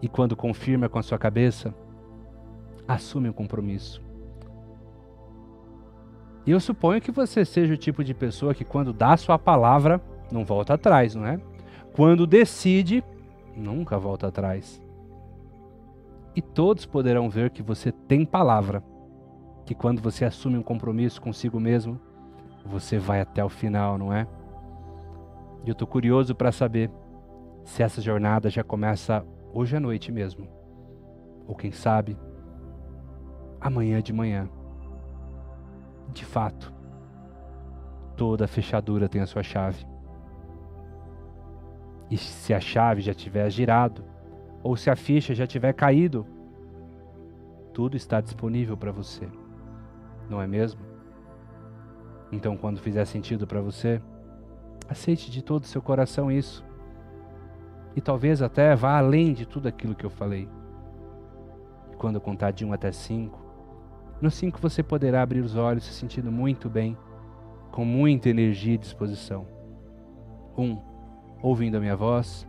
E quando confirma com sua cabeça, assume um compromisso. E eu suponho que você seja o tipo de pessoa que, quando dá sua palavra, não volta atrás, não é? Quando decide, nunca volta atrás. E todos poderão ver que você tem palavra, que quando você assume um compromisso consigo mesmo, você vai até o final, não é? E eu estou curioso para saber se essa jornada já começa hoje à noite mesmo. Ou quem sabe, amanhã de manhã. De fato, toda fechadura tem a sua chave. E se a chave já tiver girado, ou se a ficha já tiver caído, tudo está disponível para você, não é mesmo? Então, quando fizer sentido para você, Aceite de todo o seu coração isso. E talvez até vá além de tudo aquilo que eu falei. E quando eu contar de um até cinco, no cinco você poderá abrir os olhos se sentindo muito bem, com muita energia e disposição. Um, ouvindo a minha voz.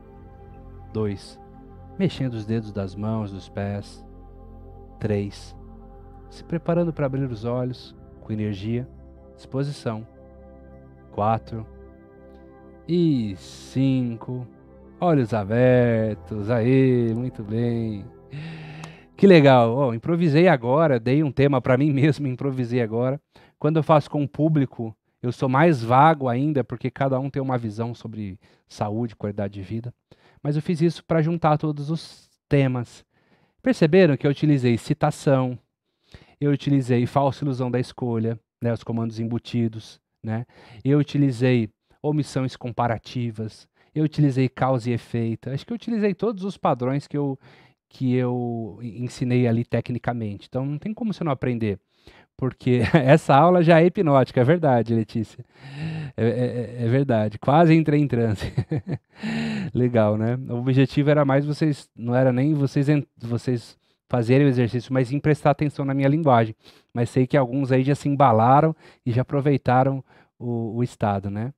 dois, Mexendo os dedos das mãos, dos pés. três, Se preparando para abrir os olhos com energia, disposição. quatro e cinco. Olhos abertos, aí, muito bem. Que legal. Oh, improvisei agora, dei um tema para mim <laughs> mesmo, improvisei agora. Quando eu faço com o público, eu sou mais vago ainda, porque cada um tem uma visão sobre saúde, qualidade de vida. Mas eu fiz isso para juntar todos os temas. Perceberam que eu utilizei citação, eu utilizei falsa ilusão da escolha, né, os comandos embutidos, né? Eu utilizei omissões comparativas, eu utilizei causa e efeito. Acho que eu utilizei todos os padrões que eu, que eu ensinei ali tecnicamente. Então não tem como você não aprender. Porque <laughs> essa aula já é hipnótica, é verdade, Letícia. É, é, é, é verdade. Quase entrei em transe. <laughs> Legal, né? O objetivo era mais vocês, não era nem vocês, vocês fazerem o exercício, mas em prestar atenção na minha linguagem. Mas sei que alguns aí já se embalaram e já aproveitaram o, o estado, né?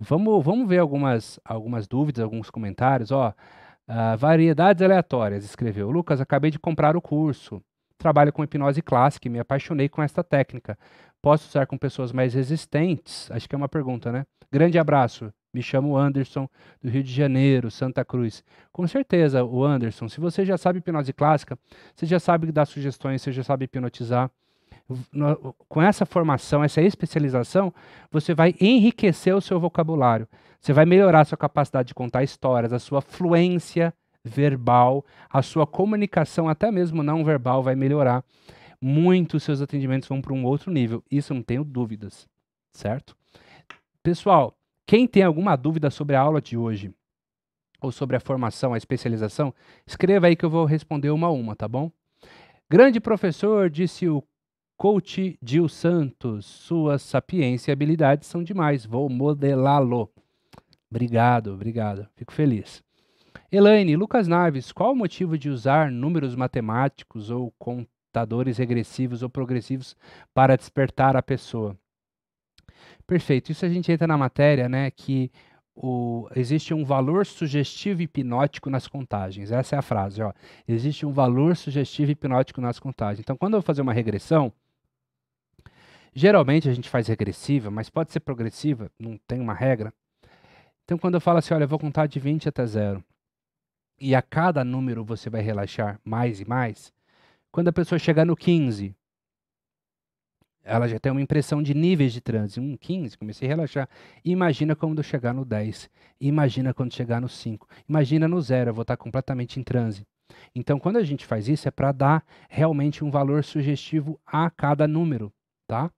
Vamos, vamos ver algumas, algumas dúvidas, alguns comentários. Ó, uh, variedades aleatórias, escreveu. Lucas, acabei de comprar o curso. Trabalho com hipnose clássica e me apaixonei com esta técnica. Posso usar com pessoas mais resistentes? Acho que é uma pergunta, né? Grande abraço. Me chamo Anderson, do Rio de Janeiro, Santa Cruz. Com certeza, o Anderson, se você já sabe hipnose clássica, você já sabe dar sugestões, você já sabe hipnotizar com essa formação, essa especialização, você vai enriquecer o seu vocabulário. Você vai melhorar a sua capacidade de contar histórias, a sua fluência verbal, a sua comunicação, até mesmo não verbal, vai melhorar. Muitos seus atendimentos vão para um outro nível. Isso não tenho dúvidas, certo? Pessoal, quem tem alguma dúvida sobre a aula de hoje ou sobre a formação, a especialização, escreva aí que eu vou responder uma a uma, tá bom? Grande professor, disse o Coach Gil Santos, sua sapiência e habilidades são demais. Vou modelá-lo. Obrigado, obrigado. Fico feliz. Elaine, Lucas Naves, qual o motivo de usar números matemáticos ou contadores regressivos ou progressivos para despertar a pessoa? Perfeito. Isso a gente entra na matéria, né? Que o, existe um valor sugestivo hipnótico nas contagens. Essa é a frase, ó. Existe um valor sugestivo hipnótico nas contagens. Então, quando eu vou fazer uma regressão, Geralmente a gente faz regressiva, mas pode ser progressiva, não tem uma regra. Então, quando eu falo assim, olha, eu vou contar de 20 até zero, e a cada número você vai relaxar mais e mais, quando a pessoa chegar no 15, ela já tem uma impressão de níveis de transe. Um 15, comecei a relaxar. Imagina quando eu chegar no 10. Imagina quando chegar no 5. Imagina no 0, eu vou estar completamente em transe. Então, quando a gente faz isso, é para dar realmente um valor sugestivo a cada número, tá?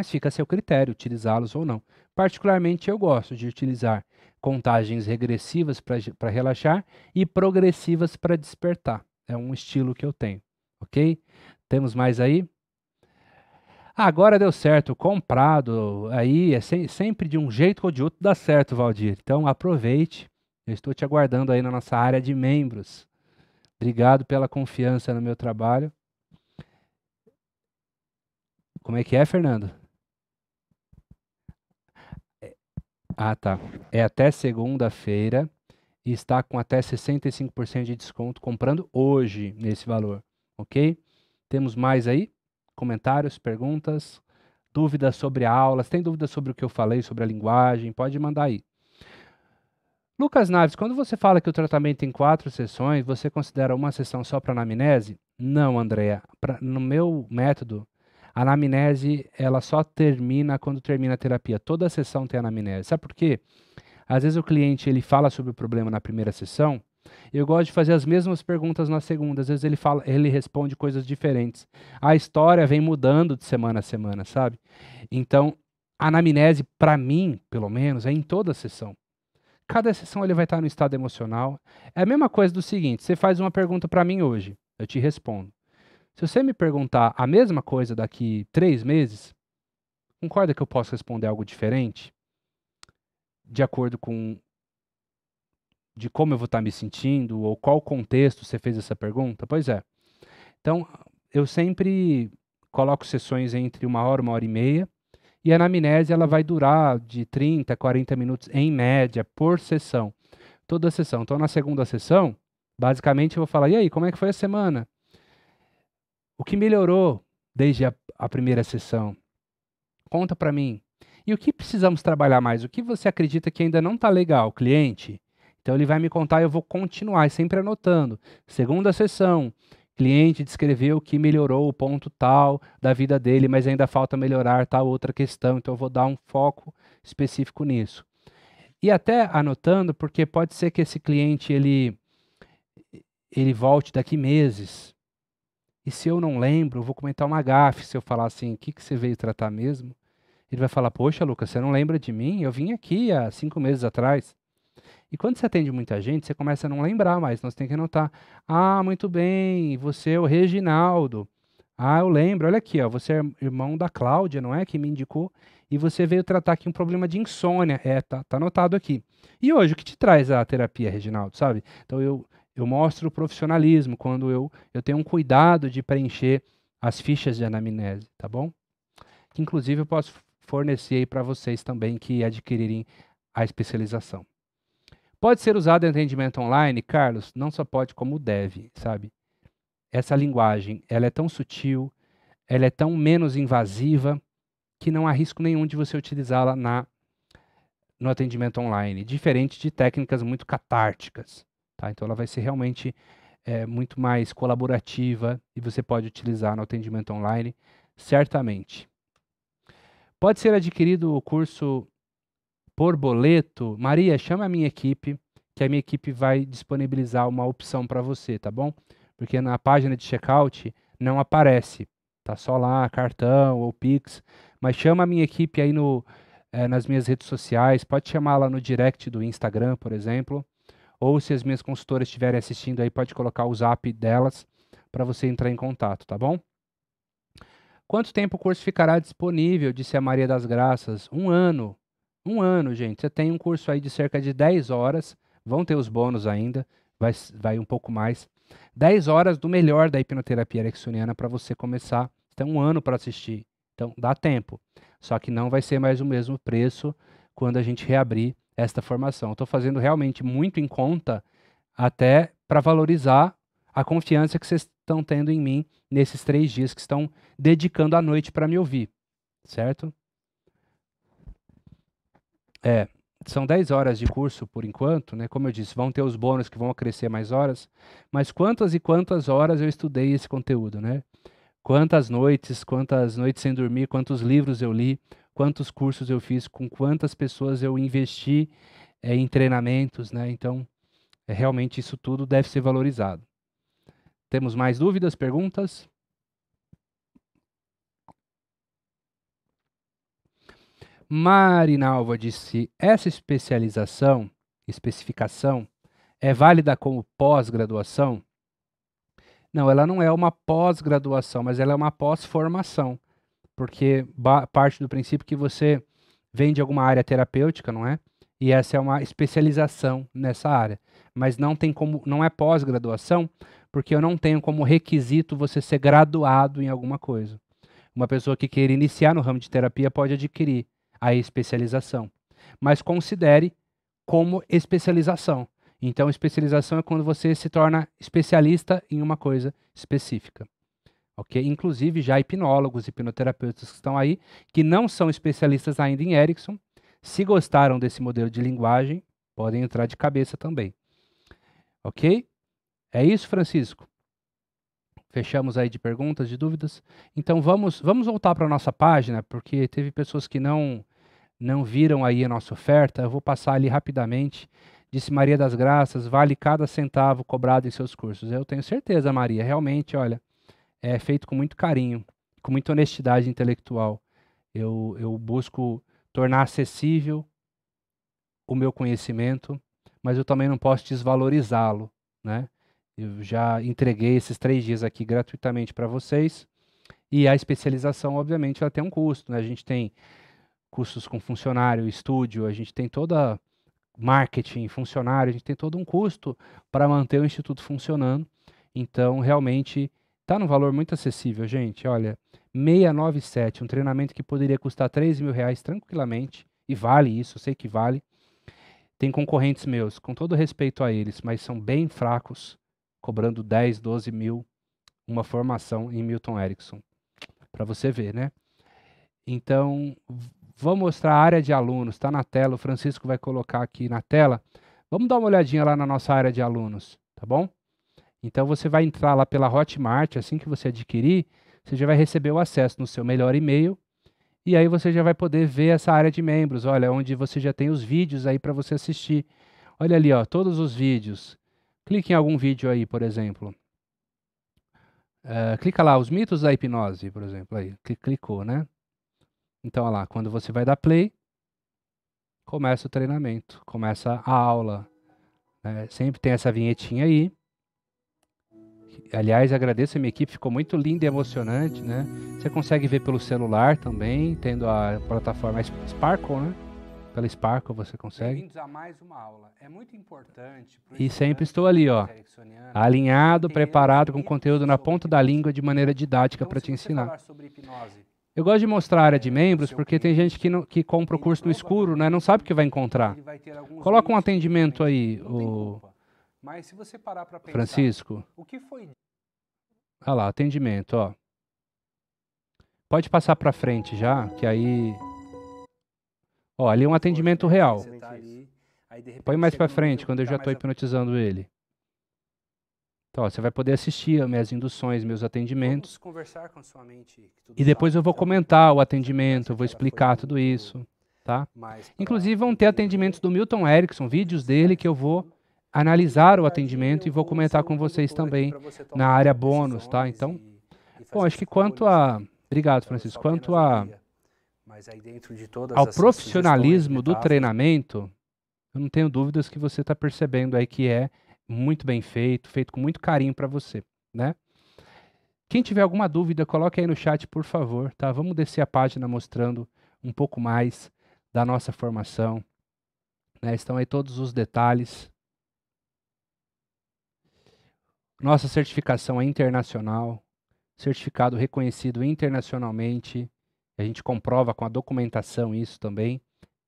mas fica a seu critério utilizá-los ou não. Particularmente, eu gosto de utilizar contagens regressivas para relaxar e progressivas para despertar. É um estilo que eu tenho, ok? Temos mais aí? Agora deu certo, comprado aí, é sempre de um jeito ou de outro dá certo, Valdir. Então aproveite, eu estou te aguardando aí na nossa área de membros. Obrigado pela confiança no meu trabalho. Como é que é, Fernando? Ah, tá. É até segunda-feira e está com até 65% de desconto comprando hoje nesse valor, ok? Temos mais aí? Comentários, perguntas, dúvidas sobre aulas? Tem dúvidas sobre o que eu falei, sobre a linguagem? Pode mandar aí. Lucas Naves, quando você fala que o tratamento tem quatro sessões, você considera uma sessão só para anamnese? Não, Andréa. No meu método, a anamnese, ela só termina quando termina a terapia. Toda a sessão tem anamnese. Sabe por quê? Às vezes o cliente ele fala sobre o problema na primeira sessão, eu gosto de fazer as mesmas perguntas na segunda. Às vezes ele fala, ele responde coisas diferentes. A história vem mudando de semana a semana, sabe? Então, a anamnese para mim, pelo menos, é em toda a sessão. Cada sessão ele vai estar no estado emocional. É a mesma coisa do seguinte, você faz uma pergunta para mim hoje, eu te respondo. Se você me perguntar a mesma coisa daqui três meses, concorda que eu posso responder algo diferente? De acordo com de como eu vou estar me sentindo ou qual contexto você fez essa pergunta? Pois é. Então, eu sempre coloco sessões entre uma hora, uma hora e meia, e a anamnese ela vai durar de 30 a 40 minutos em média por sessão. Toda a sessão. Então, na segunda sessão, basicamente eu vou falar: "E aí, como é que foi a semana?" O que melhorou desde a, a primeira sessão? Conta para mim. E o que precisamos trabalhar mais? O que você acredita que ainda não está legal, cliente? Então ele vai me contar e eu vou continuar, sempre anotando. Segunda sessão, cliente descreveu que melhorou o ponto tal da vida dele, mas ainda falta melhorar tal outra questão, então eu vou dar um foco específico nisso. E até anotando, porque pode ser que esse cliente ele ele volte daqui meses e se eu não lembro, eu vou comentar uma gafe. Se eu falar assim, o que, que você veio tratar mesmo? Ele vai falar, poxa, Lucas, você não lembra de mim? Eu vim aqui há cinco meses atrás. E quando você atende muita gente, você começa a não lembrar mais. Nós então tem que anotar. Ah, muito bem, você é o Reginaldo. Ah, eu lembro. Olha aqui, ó, você é irmão da Cláudia, não é? Que me indicou. E você veio tratar aqui um problema de insônia. É, tá, tá anotado aqui. E hoje, o que te traz a terapia, Reginaldo, sabe? Então eu eu mostro o profissionalismo quando eu, eu tenho um cuidado de preencher as fichas de anamnese, tá bom? Que inclusive eu posso fornecer aí para vocês também que adquirirem a especialização. Pode ser usado em atendimento online, Carlos? Não só pode, como deve, sabe? Essa linguagem, ela é tão sutil, ela é tão menos invasiva, que não há risco nenhum de você utilizá-la na no atendimento online, diferente de técnicas muito catárticas. Tá? Então ela vai ser realmente é, muito mais colaborativa e você pode utilizar no atendimento online, certamente. Pode ser adquirido o curso por boleto. Maria, chama a minha equipe, que a minha equipe vai disponibilizar uma opção para você, tá bom? Porque na página de checkout não aparece, tá só lá cartão ou Pix, mas chama a minha equipe aí no, é, nas minhas redes sociais, pode chamar lá no direct do Instagram, por exemplo, ou se as minhas consultoras estiverem assistindo aí, pode colocar o zap delas para você entrar em contato, tá bom? Quanto tempo o curso ficará disponível? Disse a Maria das Graças. Um ano. Um ano, gente. Você tem um curso aí de cerca de 10 horas. Vão ter os bônus ainda. Vai, vai um pouco mais. 10 horas do melhor da hipnoterapia ericksoniana para você começar. Você tem um ano para assistir. Então, dá tempo. Só que não vai ser mais o mesmo preço quando a gente reabrir esta formação. Estou fazendo realmente muito em conta, até para valorizar a confiança que vocês estão tendo em mim nesses três dias que estão dedicando a noite para me ouvir, certo? É, são 10 horas de curso por enquanto, né? Como eu disse, vão ter os bônus que vão acrescer mais horas, mas quantas e quantas horas eu estudei esse conteúdo, né? Quantas noites, quantas noites sem dormir, quantos livros eu li, quantos cursos eu fiz, com quantas pessoas eu investi é, em treinamentos, né? Então, é, realmente isso tudo deve ser valorizado. Temos mais dúvidas, perguntas? Marinalva disse: essa especialização, especificação, é válida como pós-graduação? Não, ela não é uma pós-graduação, mas ela é uma pós-formação porque parte do princípio que você vem de alguma área terapêutica, não é? E essa é uma especialização nessa área. Mas não tem como, não é pós-graduação, porque eu não tenho como requisito você ser graduado em alguma coisa. Uma pessoa que queira iniciar no ramo de terapia pode adquirir a especialização, mas considere como especialização. Então, especialização é quando você se torna especialista em uma coisa específica ok? Inclusive já hipnólogos, hipnoterapeutas que estão aí, que não são especialistas ainda em Erickson, se gostaram desse modelo de linguagem, podem entrar de cabeça também, ok? É isso, Francisco? Fechamos aí de perguntas, de dúvidas. Então vamos, vamos voltar para a nossa página, porque teve pessoas que não não viram aí a nossa oferta. Eu vou passar ali rapidamente. Disse Maria das Graças, vale cada centavo cobrado em seus cursos. Eu tenho certeza, Maria, realmente, olha, é feito com muito carinho, com muita honestidade intelectual. Eu, eu busco tornar acessível o meu conhecimento, mas eu também não posso desvalorizá-lo, né? Eu já entreguei esses três dias aqui gratuitamente para vocês. E a especialização, obviamente, ela tem um custo. Né? A gente tem cursos com funcionário, estúdio, a gente tem toda marketing, funcionário, a gente tem todo um custo para manter o instituto funcionando. Então, realmente, Tá num valor muito acessível, gente. Olha, 697, um treinamento que poderia custar 3 mil reais tranquilamente, e vale isso, eu sei que vale. Tem concorrentes meus, com todo respeito a eles, mas são bem fracos, cobrando 10, 12 mil uma formação em Milton Erickson. Para você ver, né? Então, vou mostrar a área de alunos, está na tela, o Francisco vai colocar aqui na tela. Vamos dar uma olhadinha lá na nossa área de alunos, tá bom? Então você vai entrar lá pela Hotmart, assim que você adquirir, você já vai receber o acesso no seu melhor e-mail. E aí você já vai poder ver essa área de membros, olha, onde você já tem os vídeos aí para você assistir. Olha ali, ó, todos os vídeos. Clique em algum vídeo aí, por exemplo. Uh, clica lá, os mitos da hipnose, por exemplo. Aí, clicou, né? Então, olha lá, quando você vai dar play, começa o treinamento, começa a aula. Né? Sempre tem essa vinhetinha aí aliás, agradeço a minha equipe, ficou muito linda e emocionante, né? Você consegue ver pelo celular também, tendo a plataforma Sparkle, né? Pela Sparkle você consegue. Bem-vindos a mais uma aula. É muito importante. E sempre estou ali, ó, alinhado, preparado, com conteúdo na ponta da língua, de maneira didática então, para te ensinar. Eu gosto de mostrar a área de é, membros porque tem gente que, não, que compra o curso no escuro, né? Não sabe o que vai encontrar. Coloca um atendimento aí, o mas se você parar para pensar, Francisco, o que foi? Ah lá, atendimento, ó. Pode passar para frente já, que aí Ó, ali é um atendimento real. Tá Põe mais para frente, quando eu tá já estou hipnotizando ele. Então, ó, você vai poder assistir minhas induções, meus atendimentos. Mente, e depois eu vou então. comentar o atendimento, eu vou explicar tudo isso, tá? Inclusive vão ter atendimentos do Milton Erickson, vídeos dele que eu vou analisar o atendimento e vou comentar com vocês também na área bônus, tá? Então, bom, acho que quanto a... Obrigado, Francisco. Quanto a... ao profissionalismo do treinamento, eu não tenho dúvidas que você está percebendo aí que é muito bem feito, feito com muito carinho para você, né? Quem tiver alguma dúvida, coloque aí no chat, por favor, tá? Vamos descer a página mostrando um pouco mais da nossa formação. Né? Estão aí todos os detalhes nossa certificação é internacional, certificado reconhecido internacionalmente. A gente comprova com a documentação isso também,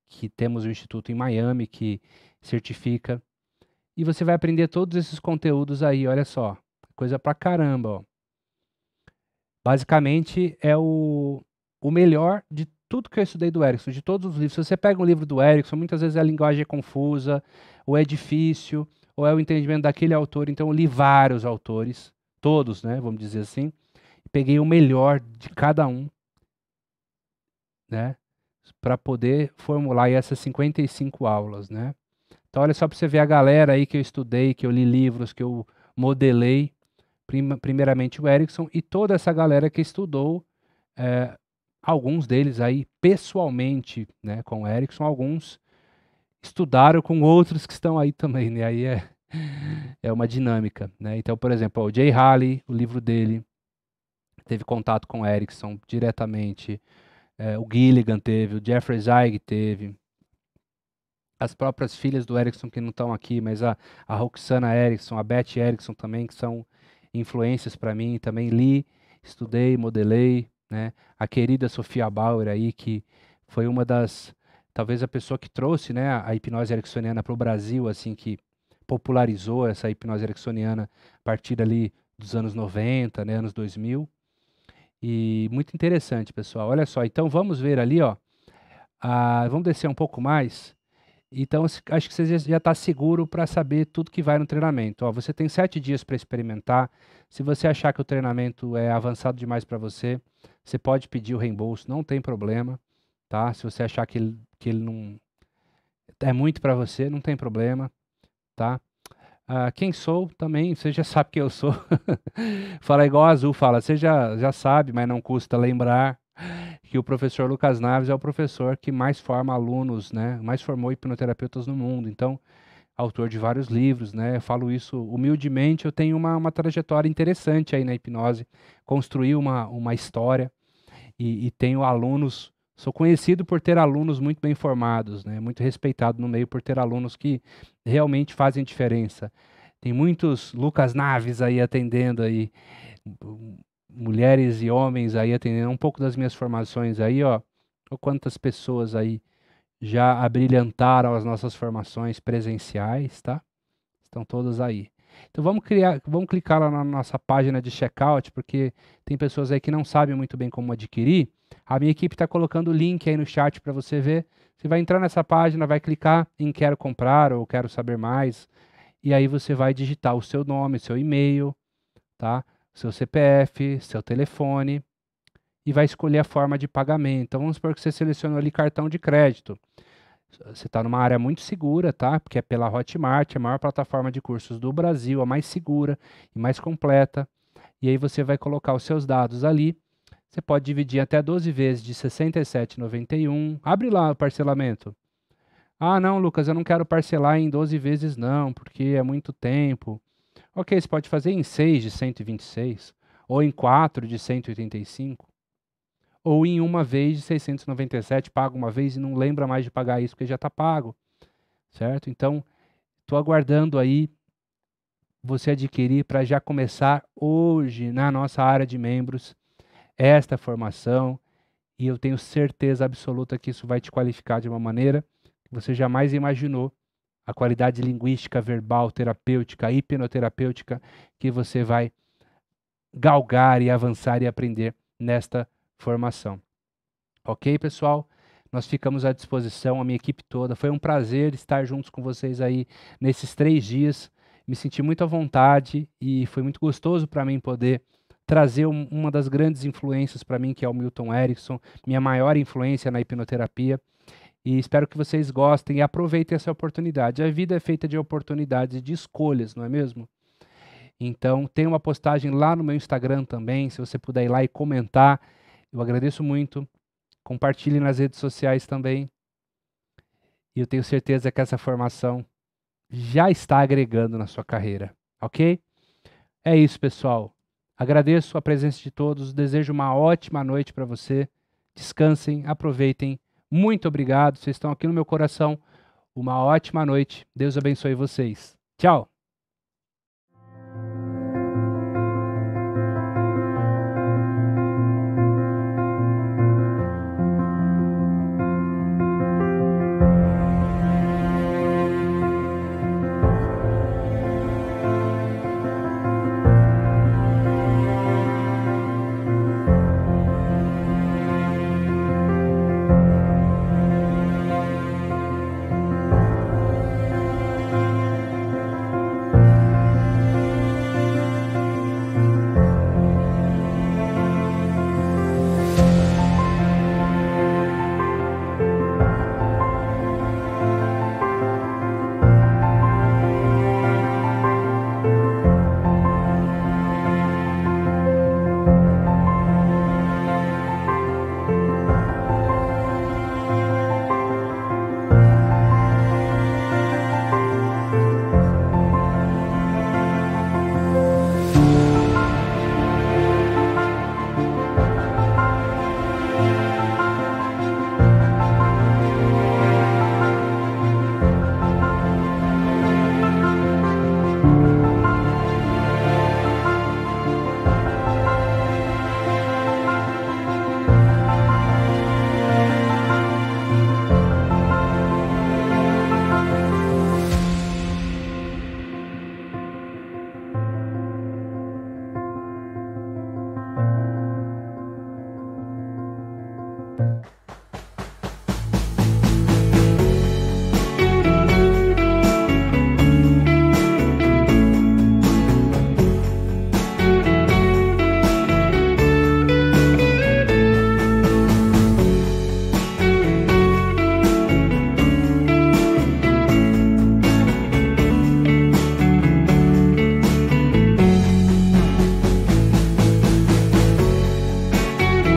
que temos o um instituto em Miami que certifica. E você vai aprender todos esses conteúdos aí, olha só, coisa pra caramba, ó. Basicamente é o, o melhor de tudo que eu estudei do Erickson, de todos os livros. Se você pega um livro do Erickson, muitas vezes a linguagem é confusa, ou é difícil, ou é o entendimento daquele autor. Então eu li vários autores, todos, né, vamos dizer assim, peguei o melhor de cada um, né, para poder formular essas 55 aulas, né? Então olha só para você ver a galera aí que eu estudei, que eu li livros, que eu modelei, primeiramente o Erickson e toda essa galera que estudou, é, alguns deles aí pessoalmente, né, com o Erickson, alguns estudaram com outros que estão aí também, né? Aí é, é uma dinâmica, né? Então, por exemplo, o Jay Halley, o livro dele, teve contato com o Erickson diretamente, é, o Gilligan teve, o Jeffrey Zeig teve, as próprias filhas do Erickson que não estão aqui, mas a, a Roxana Erickson, a Beth Erickson também, que são influências para mim, também li, estudei, modelei, né? A querida Sofia Bauer aí, que foi uma das talvez a pessoa que trouxe né, a hipnose ericksoniana para o Brasil, assim, que popularizou essa hipnose ericksoniana a partir ali dos anos 90, né, anos 2000. E muito interessante, pessoal. Olha só, então vamos ver ali, ó. Ah, vamos descer um pouco mais. Então, acho que você já está seguro para saber tudo que vai no treinamento. Ó, você tem sete dias para experimentar. Se você achar que o treinamento é avançado demais para você, você pode pedir o reembolso, não tem problema tá? Se você achar que ele, que ele não é muito para você, não tem problema, tá? Uh, quem sou também, você já <laughs> sabe quem eu sou. fala igual a Azul fala, você já, já sabe, mas não custa lembrar que o professor Lucas Naves é o professor que mais forma alunos, né? Mais formou hipnoterapeutas no mundo. Então, autor de vários livros, né? Eu falo isso humildemente, eu tenho uma, uma trajetória interessante aí na hipnose, construí uma, uma história e, e tenho alunos Sou conhecido por ter alunos muito bem formados, né? muito respeitado no meio por ter alunos que realmente fazem diferença. Tem muitos Lucas Naves aí atendendo aí, mulheres e homens aí atendendo um pouco das minhas formações aí, ó. ó quantas pessoas aí já abrilhantaram as nossas formações presenciais, tá? Estão todas aí. Então vamos criar, vamos clicar lá na nossa página de checkout, porque tem pessoas aí que não sabem muito bem como adquirir. A minha equipe está colocando o link aí no chat para você ver. Você vai entrar nessa página, vai clicar em quero comprar ou quero saber mais. E aí você vai digitar o seu nome, seu e-mail, tá? seu CPF, seu telefone e vai escolher a forma de pagamento. Então vamos supor que você selecionou ali cartão de crédito. Você está numa área muito segura, tá? Porque é pela Hotmart, é a maior plataforma de cursos do Brasil, a mais segura e mais completa. E aí você vai colocar os seus dados ali você pode dividir até 12 vezes de 67,91. Abre lá o parcelamento. Ah, não, Lucas, eu não quero parcelar em 12 vezes, não, porque é muito tempo. Ok, você pode fazer em 6 de 126, ou em 4 de 185, ou em uma vez de 697, paga uma vez e não lembra mais de pagar isso, porque já está pago. Certo? Então, estou aguardando aí você adquirir para já começar hoje na nossa área de membros esta formação e eu tenho certeza absoluta que isso vai te qualificar de uma maneira que você jamais imaginou. A qualidade linguística, verbal, terapêutica, hipnoterapêutica que você vai galgar e avançar e aprender nesta formação. Ok, pessoal? Nós ficamos à disposição, a minha equipe toda. Foi um prazer estar juntos com vocês aí nesses três dias. Me senti muito à vontade e foi muito gostoso para mim poder trazer um, uma das grandes influências para mim, que é o Milton Erickson, minha maior influência na hipnoterapia. E espero que vocês gostem e aproveitem essa oportunidade. A vida é feita de oportunidades, de escolhas, não é mesmo? Então, tem uma postagem lá no meu Instagram também, se você puder ir lá e comentar. Eu agradeço muito. Compartilhe nas redes sociais também. E eu tenho certeza que essa formação já está agregando na sua carreira, ok? É isso, pessoal. Agradeço a presença de todos, desejo uma ótima noite para você. Descansem, aproveitem. Muito obrigado, vocês estão aqui no meu coração. Uma ótima noite. Deus abençoe vocês. Tchau.